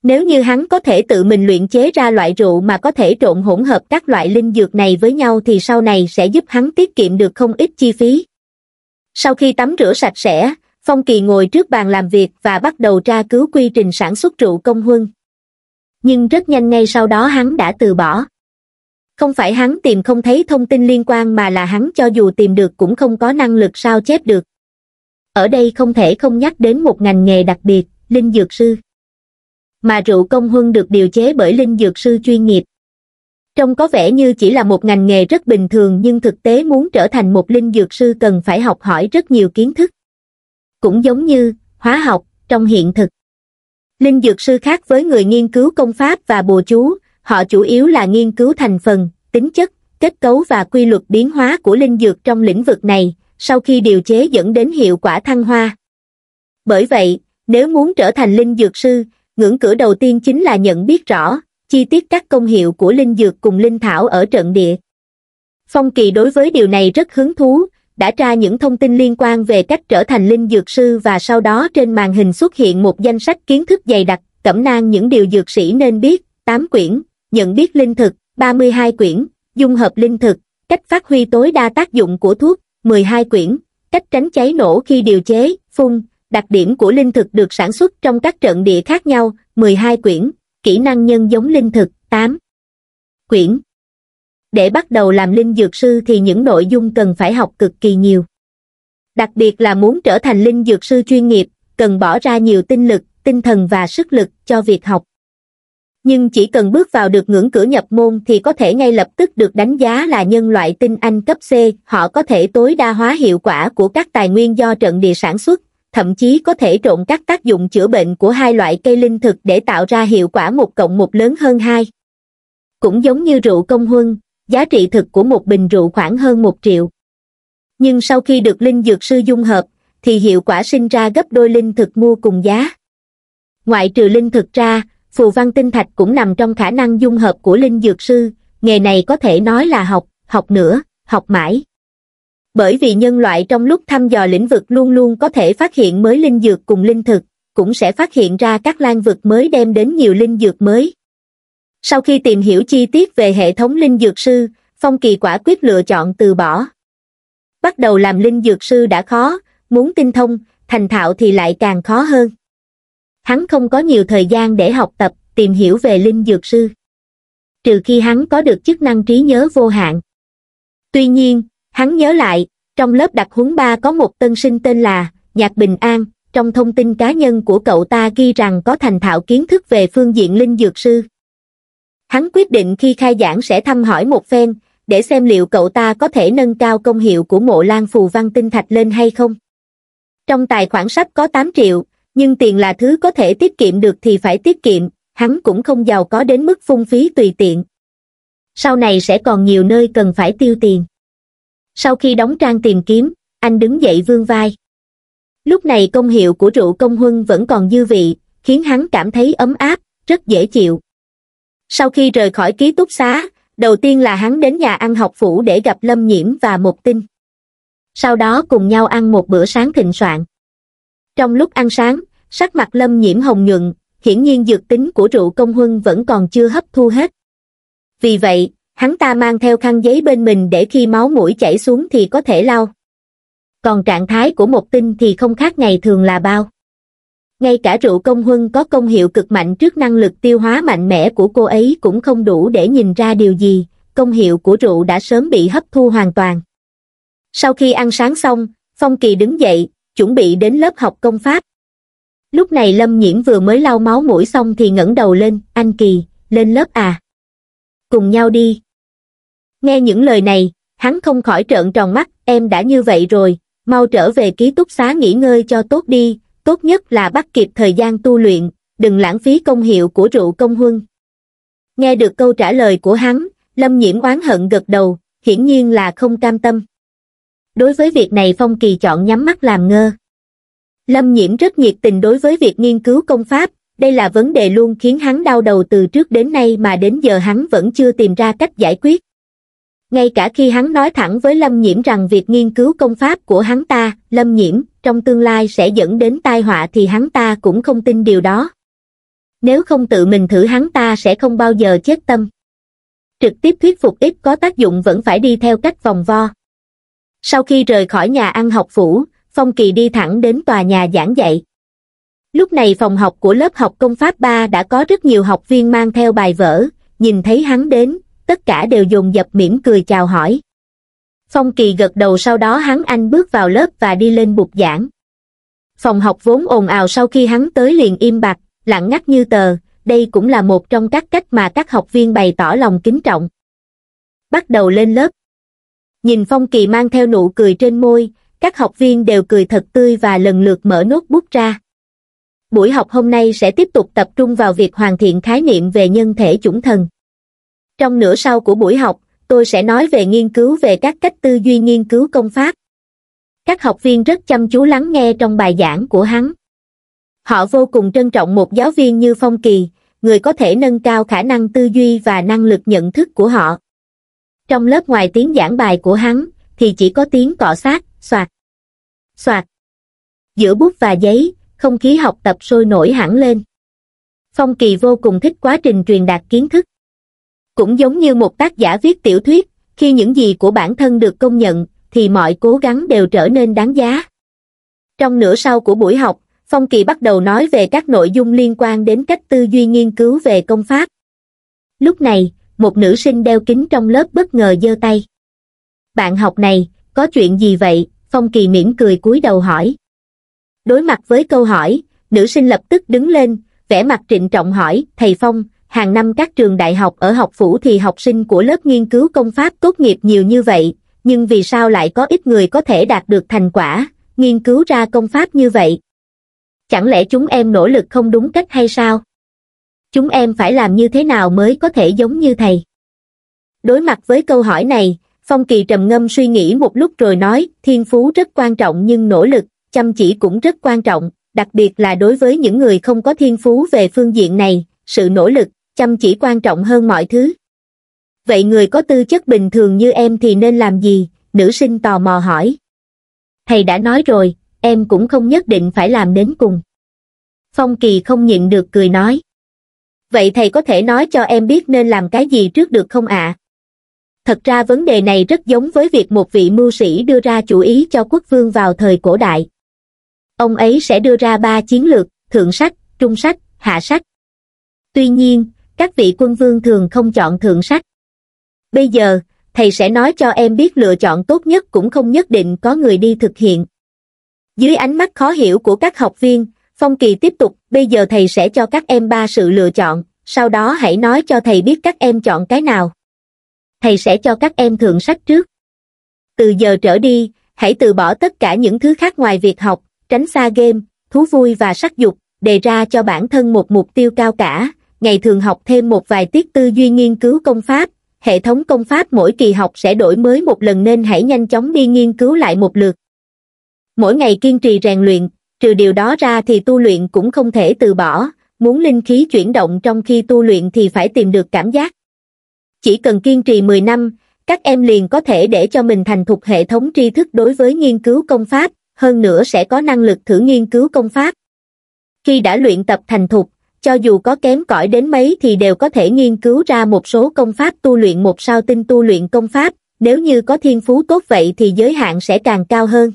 A: Nếu như hắn có thể tự mình luyện chế ra loại rượu mà có thể trộn hỗn hợp các loại linh dược này với nhau thì sau này sẽ giúp hắn tiết kiệm được không ít chi phí. Sau khi tắm rửa sạch sẽ, Phong Kỳ ngồi trước bàn làm việc và bắt đầu tra cứu quy trình sản xuất rượu công huân. Nhưng rất nhanh ngay sau đó hắn đã từ bỏ không phải hắn tìm không thấy thông tin liên quan mà là hắn cho dù tìm được cũng không có năng lực sao chép được. Ở đây không thể không nhắc đến một ngành nghề đặc biệt, linh dược sư. Mà rượu công huân được điều chế bởi linh dược sư chuyên nghiệp. Trông có vẻ như chỉ là một ngành nghề rất bình thường nhưng thực tế muốn trở thành một linh dược sư cần phải học hỏi rất nhiều kiến thức. Cũng giống như, hóa học, trong hiện thực. Linh dược sư khác với người nghiên cứu công pháp và bùa chú, họ chủ yếu là nghiên cứu thành phần tính chất kết cấu và quy luật biến hóa của linh dược trong lĩnh vực này sau khi điều chế dẫn đến hiệu quả thăng hoa bởi vậy nếu muốn trở thành linh dược sư ngưỡng cửa đầu tiên chính là nhận biết rõ chi tiết các công hiệu của linh dược cùng linh thảo ở trận địa phong kỳ đối với điều này rất hứng thú đã tra những thông tin liên quan về cách trở thành linh dược sư và sau đó trên màn hình xuất hiện một danh sách kiến thức dày đặc cẩm nang những điều dược sĩ nên biết tám quyển nhận biết linh thực, 32 quyển, dung hợp linh thực, cách phát huy tối đa tác dụng của thuốc, 12 quyển, cách tránh cháy nổ khi điều chế, phun, đặc điểm của linh thực được sản xuất trong các trận địa khác nhau, 12 quyển, kỹ năng nhân giống linh thực, 8 quyển. Để bắt đầu làm linh dược sư thì những nội dung cần phải học cực kỳ nhiều. Đặc biệt là muốn trở thành linh dược sư chuyên nghiệp, cần bỏ ra nhiều tinh lực, tinh thần và sức lực cho việc học nhưng chỉ cần bước vào được ngưỡng cửa nhập môn thì có thể ngay lập tức được đánh giá là nhân loại tinh anh cấp C. Họ có thể tối đa hóa hiệu quả của các tài nguyên do trận địa sản xuất, thậm chí có thể trộn các tác dụng chữa bệnh của hai loại cây linh thực để tạo ra hiệu quả một cộng một lớn hơn hai. Cũng giống như rượu công huân, giá trị thực của một bình rượu khoảng hơn một triệu. Nhưng sau khi được linh dược sư dung hợp, thì hiệu quả sinh ra gấp đôi linh thực mua cùng giá. Ngoại trừ linh thực ra, phù văn tinh thạch cũng nằm trong khả năng dung hợp của linh dược sư, nghề này có thể nói là học, học nữa, học mãi. Bởi vì nhân loại trong lúc thăm dò lĩnh vực luôn luôn có thể phát hiện mới linh dược cùng linh thực, cũng sẽ phát hiện ra các lan vực mới đem đến nhiều linh dược mới. Sau khi tìm hiểu chi tiết về hệ thống linh dược sư, Phong Kỳ quả quyết lựa chọn từ bỏ. Bắt đầu làm linh dược sư đã khó, muốn tinh thông, thành thạo thì lại càng khó hơn hắn không có nhiều thời gian để học tập tìm hiểu về linh dược sư trừ khi hắn có được chức năng trí nhớ vô hạn tuy nhiên hắn nhớ lại trong lớp đặc huấn ba có một tân sinh tên là nhạc bình an trong thông tin cá nhân của cậu ta ghi rằng có thành thạo kiến thức về phương diện linh dược sư hắn quyết định khi khai giảng sẽ thăm hỏi một phen để xem liệu cậu ta có thể nâng cao công hiệu của mộ lan phù văn tinh thạch lên hay không trong tài khoản sách có tám triệu nhưng tiền là thứ có thể tiết kiệm được thì phải tiết kiệm hắn cũng không giàu có đến mức phung phí tùy tiện sau này sẽ còn nhiều nơi cần phải tiêu tiền sau khi đóng trang tìm kiếm anh đứng dậy vương vai lúc này công hiệu của rượu công huân vẫn còn dư vị khiến hắn cảm thấy ấm áp rất dễ chịu sau khi rời khỏi ký túc xá đầu tiên là hắn đến nhà ăn học phủ để gặp lâm nhiễm và mục tinh sau đó cùng nhau ăn một bữa sáng thịnh soạn trong lúc ăn sáng sắc mặt lâm nhiễm hồng nhuận hiển nhiên dược tính của rượu công huân vẫn còn chưa hấp thu hết vì vậy hắn ta mang theo khăn giấy bên mình để khi máu mũi chảy xuống thì có thể lau còn trạng thái của một tinh thì không khác ngày thường là bao ngay cả rượu công huân có công hiệu cực mạnh trước năng lực tiêu hóa mạnh mẽ của cô ấy cũng không đủ để nhìn ra điều gì công hiệu của rượu đã sớm bị hấp thu hoàn toàn sau khi ăn sáng xong phong kỳ đứng dậy chuẩn bị đến lớp học công pháp lúc này lâm nhiễm vừa mới lau máu mũi xong thì ngẩng đầu lên anh kỳ lên lớp à cùng nhau đi nghe những lời này hắn không khỏi trợn tròn mắt em đã như vậy rồi mau trở về ký túc xá nghỉ ngơi cho tốt đi tốt nhất là bắt kịp thời gian tu luyện đừng lãng phí công hiệu của rượu công huân nghe được câu trả lời của hắn lâm nhiễm oán hận gật đầu hiển nhiên là không cam tâm đối với việc này phong kỳ chọn nhắm mắt làm ngơ lâm nhiễm rất nhiệt tình đối với việc nghiên cứu công pháp đây là vấn đề luôn khiến hắn đau đầu từ trước đến nay mà đến giờ hắn vẫn chưa tìm ra cách giải quyết ngay cả khi hắn nói thẳng với lâm nhiễm rằng việc nghiên cứu công pháp của hắn ta lâm nhiễm trong tương lai sẽ dẫn đến tai họa thì hắn ta cũng không tin điều đó nếu không tự mình thử hắn ta sẽ không bao giờ chết tâm trực tiếp thuyết phục ít có tác dụng vẫn phải đi theo cách vòng vo sau khi rời khỏi nhà ăn học phủ phong kỳ đi thẳng đến tòa nhà giảng dạy lúc này phòng học của lớp học công pháp ba đã có rất nhiều học viên mang theo bài vở nhìn thấy hắn đến tất cả đều dồn dập mỉm cười chào hỏi phong kỳ gật đầu sau đó hắn anh bước vào lớp và đi lên bục giảng phòng học vốn ồn ào sau khi hắn tới liền im bặt lặng ngắt như tờ đây cũng là một trong các cách mà các học viên bày tỏ lòng kính trọng bắt đầu lên lớp Nhìn Phong Kỳ mang theo nụ cười trên môi, các học viên đều cười thật tươi và lần lượt mở nốt bút ra. Buổi học hôm nay sẽ tiếp tục tập trung vào việc hoàn thiện khái niệm về nhân thể chủng thần. Trong nửa sau của buổi học, tôi sẽ nói về nghiên cứu về các cách tư duy nghiên cứu công pháp. Các học viên rất chăm chú lắng nghe trong bài giảng của hắn. Họ vô cùng trân trọng một giáo viên như Phong Kỳ, người có thể nâng cao khả năng tư duy và năng lực nhận thức của họ trong lớp ngoài tiếng giảng bài của hắn thì chỉ có tiếng cọ sát xoạt xoạt giữa bút và giấy không khí học tập sôi nổi hẳn lên phong kỳ vô cùng thích quá trình truyền đạt kiến thức cũng giống như một tác giả viết tiểu thuyết khi những gì của bản thân được công nhận thì mọi cố gắng đều trở nên đáng giá trong nửa sau của buổi học phong kỳ bắt đầu nói về các nội dung liên quan đến cách tư duy nghiên cứu về công pháp lúc này một nữ sinh đeo kính trong lớp bất ngờ giơ tay. Bạn học này, có chuyện gì vậy? Phong Kỳ mỉm cười cúi đầu hỏi. Đối mặt với câu hỏi, nữ sinh lập tức đứng lên, vẻ mặt trịnh trọng hỏi, thầy Phong, hàng năm các trường đại học ở học phủ thì học sinh của lớp nghiên cứu công pháp tốt nghiệp nhiều như vậy, nhưng vì sao lại có ít người có thể đạt được thành quả, nghiên cứu ra công pháp như vậy? Chẳng lẽ chúng em nỗ lực không đúng cách hay sao? chúng em phải làm như thế nào mới có thể giống như thầy? Đối mặt với câu hỏi này, Phong Kỳ trầm ngâm suy nghĩ một lúc rồi nói, thiên phú rất quan trọng nhưng nỗ lực, chăm chỉ cũng rất quan trọng, đặc biệt là đối với những người không có thiên phú về phương diện này, sự nỗ lực, chăm chỉ quan trọng hơn mọi thứ. Vậy người có tư chất bình thường như em thì nên làm gì? Nữ sinh tò mò hỏi. Thầy đã nói rồi, em cũng không nhất định phải làm đến cùng. Phong Kỳ không nhịn được cười nói vậy thầy có thể nói cho em biết nên làm cái gì trước được không ạ? Thật ra vấn đề này rất giống với việc một vị mưu sĩ đưa ra chủ ý cho quốc vương vào thời cổ đại. Ông ấy sẽ đưa ra ba chiến lược, thượng sách, trung sách, hạ sách. Tuy nhiên, các vị quân vương thường không chọn thượng sách. Bây giờ, thầy sẽ nói cho em biết lựa chọn tốt nhất cũng không nhất định có người đi thực hiện. Dưới ánh mắt khó hiểu của các học viên, Phong Kỳ tiếp tục bây giờ thầy sẽ cho các em ba sự lựa chọn sau đó hãy nói cho thầy biết các em chọn cái nào thầy sẽ cho các em thượng sách trước từ giờ trở đi hãy từ bỏ tất cả những thứ khác ngoài việc học tránh xa game thú vui và sắc dục đề ra cho bản thân một mục tiêu cao cả ngày thường học thêm một vài tiết tư duy nghiên cứu công pháp hệ thống công pháp mỗi kỳ học sẽ đổi mới một lần nên hãy nhanh chóng đi nghiên cứu lại một lượt mỗi ngày kiên trì rèn luyện trừ điều đó ra thì tu luyện cũng không thể từ bỏ, muốn linh khí chuyển động trong khi tu luyện thì phải tìm được cảm giác. Chỉ cần kiên trì 10 năm, các em liền có thể để cho mình thành thục hệ thống tri thức đối với nghiên cứu công pháp, hơn nữa sẽ có năng lực thử nghiên cứu công pháp. Khi đã luyện tập thành thục, cho dù có kém cỏi đến mấy thì đều có thể nghiên cứu ra một số công pháp tu luyện một sao tinh tu luyện công pháp, nếu như có thiên phú tốt vậy thì giới hạn sẽ càng cao hơn.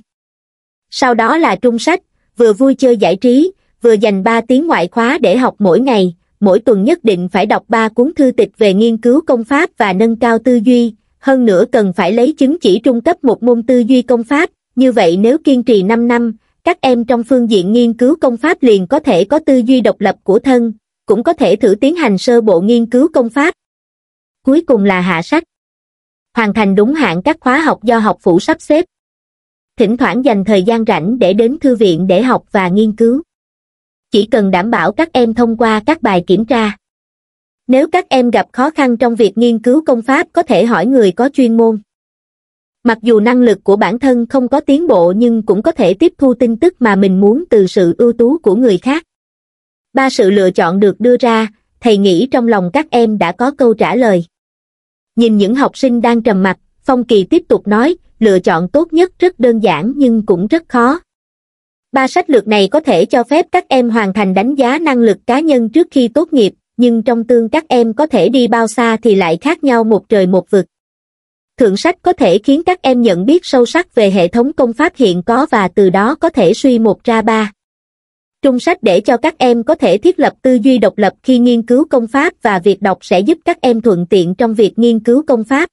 A: Sau đó là trung sách, vừa vui chơi giải trí vừa dành ba tiếng ngoại khóa để học mỗi ngày mỗi tuần nhất định phải đọc ba cuốn thư tịch về nghiên cứu công pháp và nâng cao tư duy hơn nữa cần phải lấy chứng chỉ trung cấp một môn tư duy công pháp như vậy nếu kiên trì năm năm các em trong phương diện nghiên cứu công pháp liền có thể có tư duy độc lập của thân cũng có thể thử tiến hành sơ bộ nghiên cứu công pháp cuối cùng là hạ sách hoàn thành đúng hạn các khóa học do học phủ sắp xếp thỉnh thoảng dành thời gian rảnh để đến thư viện để học và nghiên cứu. Chỉ cần đảm bảo các em thông qua các bài kiểm tra. Nếu các em gặp khó khăn trong việc nghiên cứu công pháp có thể hỏi người có chuyên môn. Mặc dù năng lực của bản thân không có tiến bộ nhưng cũng có thể tiếp thu tin tức mà mình muốn từ sự ưu tú của người khác. Ba sự lựa chọn được đưa ra, thầy nghĩ trong lòng các em đã có câu trả lời. Nhìn những học sinh đang trầm mặt Phong Kỳ tiếp tục nói, lựa chọn tốt nhất rất đơn giản nhưng cũng rất khó. Ba sách lược này có thể cho phép các em hoàn thành đánh giá năng lực cá nhân trước khi tốt nghiệp, nhưng trong tương các em có thể đi bao xa thì lại khác nhau một trời một vực. Thượng sách có thể khiến các em nhận biết sâu sắc về hệ thống công pháp hiện có và từ đó có thể suy một ra ba. Trung sách để cho các em có thể thiết lập tư duy độc lập khi nghiên cứu công pháp và việc đọc sẽ giúp các em thuận tiện trong việc nghiên cứu công pháp.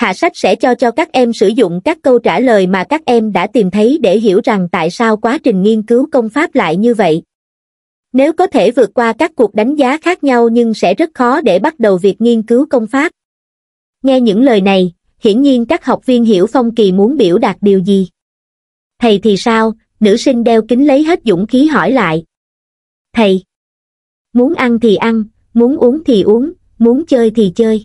A: Hạ sách sẽ cho cho các em sử dụng các câu trả lời mà các em đã tìm thấy để hiểu rằng tại sao quá trình nghiên cứu công pháp lại như vậy. Nếu có thể vượt qua các cuộc đánh giá khác nhau nhưng sẽ rất khó để bắt đầu việc nghiên cứu công pháp. Nghe những lời này, hiển nhiên các học viên hiểu Phong Kỳ muốn biểu đạt điều gì. Thầy thì sao? Nữ sinh đeo kính lấy hết dũng khí hỏi lại. Thầy, muốn ăn thì ăn, muốn uống thì uống, muốn chơi thì chơi.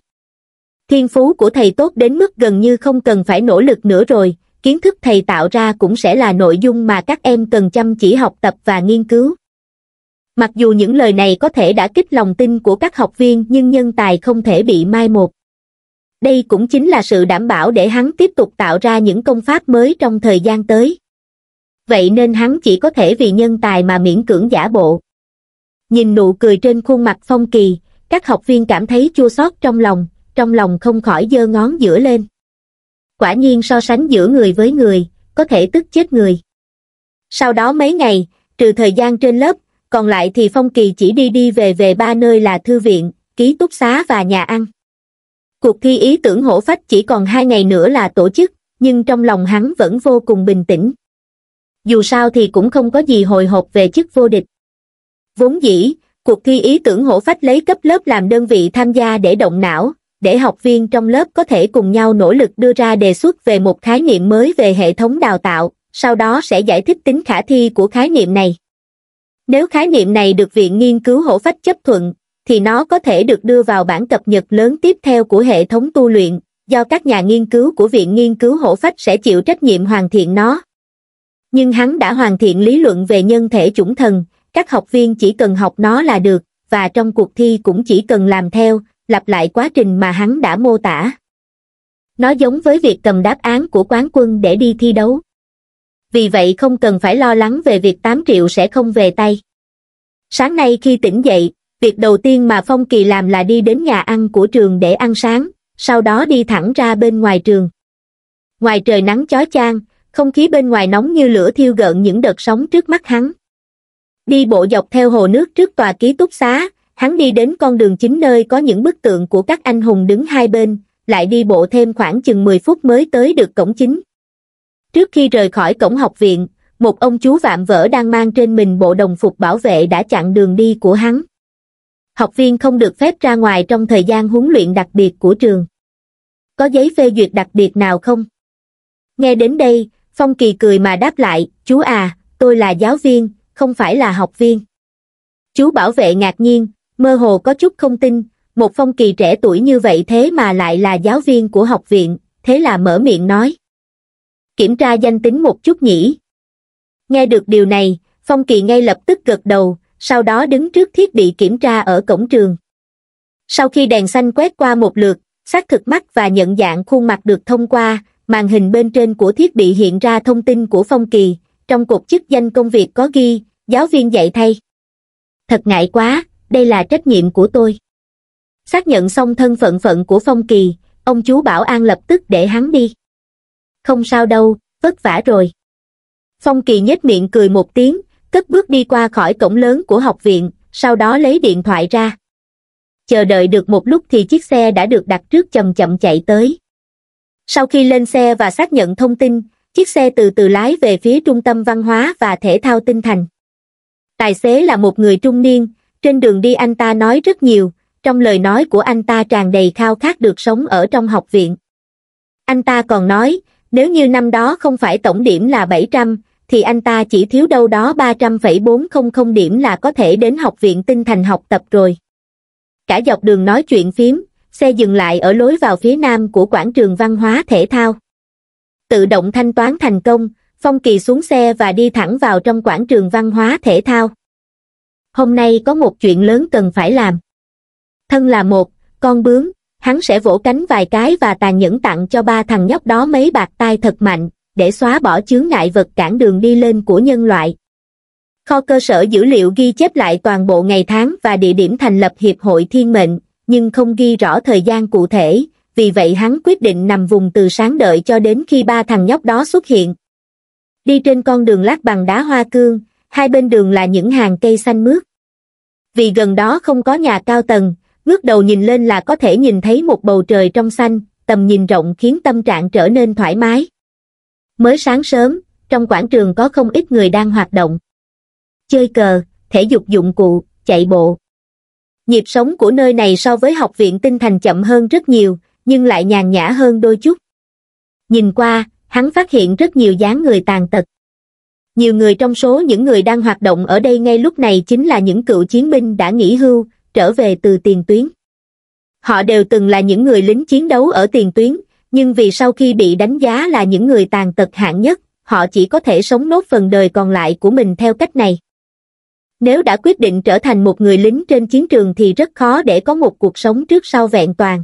A: Thiên phú của thầy tốt đến mức gần như không cần phải nỗ lực nữa rồi, kiến thức thầy tạo ra cũng sẽ là nội dung mà các em cần chăm chỉ học tập và nghiên cứu. Mặc dù những lời này có thể đã kích lòng tin của các học viên nhưng nhân tài không thể bị mai một. Đây cũng chính là sự đảm bảo để hắn tiếp tục tạo ra những công pháp mới trong thời gian tới. Vậy nên hắn chỉ có thể vì nhân tài mà miễn cưỡng giả bộ. Nhìn nụ cười trên khuôn mặt Phong Kỳ, các học viên cảm thấy chua xót trong lòng, trong lòng không khỏi giơ ngón giữa lên. Quả nhiên so sánh giữa người với người, có thể tức chết người. Sau đó mấy ngày, trừ thời gian trên lớp, còn lại thì Phong Kỳ chỉ đi đi về về ba nơi là thư viện, ký túc xá và nhà ăn. Cuộc thi ý tưởng hổ phách chỉ còn hai ngày nữa là tổ chức, nhưng trong lòng hắn vẫn vô cùng bình tĩnh. Dù sao thì cũng không có gì hồi hộp về chức vô địch. Vốn dĩ, cuộc thi ý tưởng hổ phách lấy cấp lớp làm đơn vị tham gia để động não, để học viên trong lớp có thể cùng nhau nỗ lực đưa ra đề xuất về một khái niệm mới về hệ thống đào tạo, sau đó sẽ giải thích tính khả thi của khái niệm này. Nếu khái niệm này được Viện Nghiên cứu Hổ Phách chấp thuận, thì nó có thể được đưa vào bản cập nhật lớn tiếp theo của hệ thống tu luyện, do các nhà nghiên cứu của Viện Nghiên cứu Hổ Phách sẽ chịu trách nhiệm hoàn thiện nó. Nhưng hắn đã hoàn thiện lý luận về nhân thể chủng thần, các học viên chỉ cần học nó là được, và trong cuộc thi cũng chỉ cần làm theo, lặp lại quá trình mà hắn đã mô tả nó giống với việc cầm đáp án của quán quân để đi thi đấu vì vậy không cần phải lo lắng về việc 8 triệu sẽ không về tay sáng nay khi tỉnh dậy việc đầu tiên mà phong kỳ làm là đi đến nhà ăn của trường để ăn sáng sau đó đi thẳng ra bên ngoài trường ngoài trời nắng chói chang không khí bên ngoài nóng như lửa thiêu gợn những đợt sóng trước mắt hắn đi bộ dọc theo hồ nước trước tòa ký túc xá hắn đi đến con đường chính nơi có những bức tượng của các anh hùng đứng hai bên, lại đi bộ thêm khoảng chừng 10 phút mới tới được cổng chính. Trước khi rời khỏi cổng học viện, một ông chú vạm vỡ đang mang trên mình bộ đồng phục bảo vệ đã chặn đường đi của hắn. Học viên không được phép ra ngoài trong thời gian huấn luyện đặc biệt của trường. Có giấy phê duyệt đặc biệt nào không? Nghe đến đây, Phong Kỳ cười mà đáp lại, chú à, tôi là giáo viên, không phải là học viên. Chú bảo vệ ngạc nhiên, mơ hồ có chút không tin, một phong kỳ trẻ tuổi như vậy thế mà lại là giáo viên của học viện, thế là mở miệng nói. Kiểm tra danh tính một chút nhỉ. Nghe được điều này, Phong Kỳ ngay lập tức gật đầu, sau đó đứng trước thiết bị kiểm tra ở cổng trường. Sau khi đèn xanh quét qua một lượt, xác thực mắt và nhận dạng khuôn mặt được thông qua, màn hình bên trên của thiết bị hiện ra thông tin của Phong Kỳ, trong cục chức danh công việc có ghi, giáo viên dạy thay. Thật ngại quá, đây là trách nhiệm của tôi xác nhận xong thân phận phận của phong kỳ ông chú bảo an lập tức để hắn đi không sao đâu vất vả rồi phong kỳ nhếch miệng cười một tiếng cất bước đi qua khỏi cổng lớn của học viện sau đó lấy điện thoại ra chờ đợi được một lúc thì chiếc xe đã được đặt trước chậm chậm chạy tới sau khi lên xe và xác nhận thông tin chiếc xe từ từ lái về phía trung tâm văn hóa và thể thao tinh thành tài xế là một người trung niên trên đường đi anh ta nói rất nhiều trong lời nói của anh ta tràn đầy khao khát được sống ở trong học viện anh ta còn nói nếu như năm đó không phải tổng điểm là bảy trăm thì anh ta chỉ thiếu đâu đó ba trăm phẩy bốn không không điểm là có thể đến học viện tinh thành học tập rồi cả dọc đường nói chuyện phím xe dừng lại ở lối vào phía nam của quảng trường văn hóa thể thao tự động thanh toán thành công phong kỳ xuống xe và đi thẳng vào trong quảng trường văn hóa thể thao hôm nay có một chuyện lớn cần phải làm. Thân là một, con bướm, hắn sẽ vỗ cánh vài cái và tàn nhẫn tặng cho ba thằng nhóc đó mấy bạc tai thật mạnh, để xóa bỏ chướng ngại vật cản đường đi lên của nhân loại. Kho cơ sở dữ liệu ghi chép lại toàn bộ ngày tháng và địa điểm thành lập Hiệp hội Thiên mệnh, nhưng không ghi rõ thời gian cụ thể, vì vậy hắn quyết định nằm vùng từ sáng đợi cho đến khi ba thằng nhóc đó xuất hiện. Đi trên con đường lát bằng đá hoa cương, hai bên đường là những hàng cây xanh mướt. Vì gần đó không có nhà cao tầng, ngước đầu nhìn lên là có thể nhìn thấy một bầu trời trong xanh, tầm nhìn rộng khiến tâm trạng trở nên thoải mái. Mới sáng sớm, trong quảng trường có không ít người đang hoạt động. Chơi cờ, thể dục dụng cụ, chạy bộ. Nhịp sống của nơi này so với học viện tinh thành chậm hơn rất nhiều, nhưng lại nhàn nhã hơn đôi chút. Nhìn qua, hắn phát hiện rất nhiều dáng người tàn tật nhiều người trong số những người đang hoạt động ở đây ngay lúc này chính là những cựu chiến binh đã nghỉ hưu, trở về từ tiền tuyến. Họ đều từng là những người lính chiến đấu ở tiền tuyến, nhưng vì sau khi bị đánh giá là những người tàn tật hạng nhất, họ chỉ có thể sống nốt phần đời còn lại của mình theo cách này. Nếu đã quyết định trở thành một người lính trên chiến trường thì rất khó để có một cuộc sống trước sau vẹn toàn.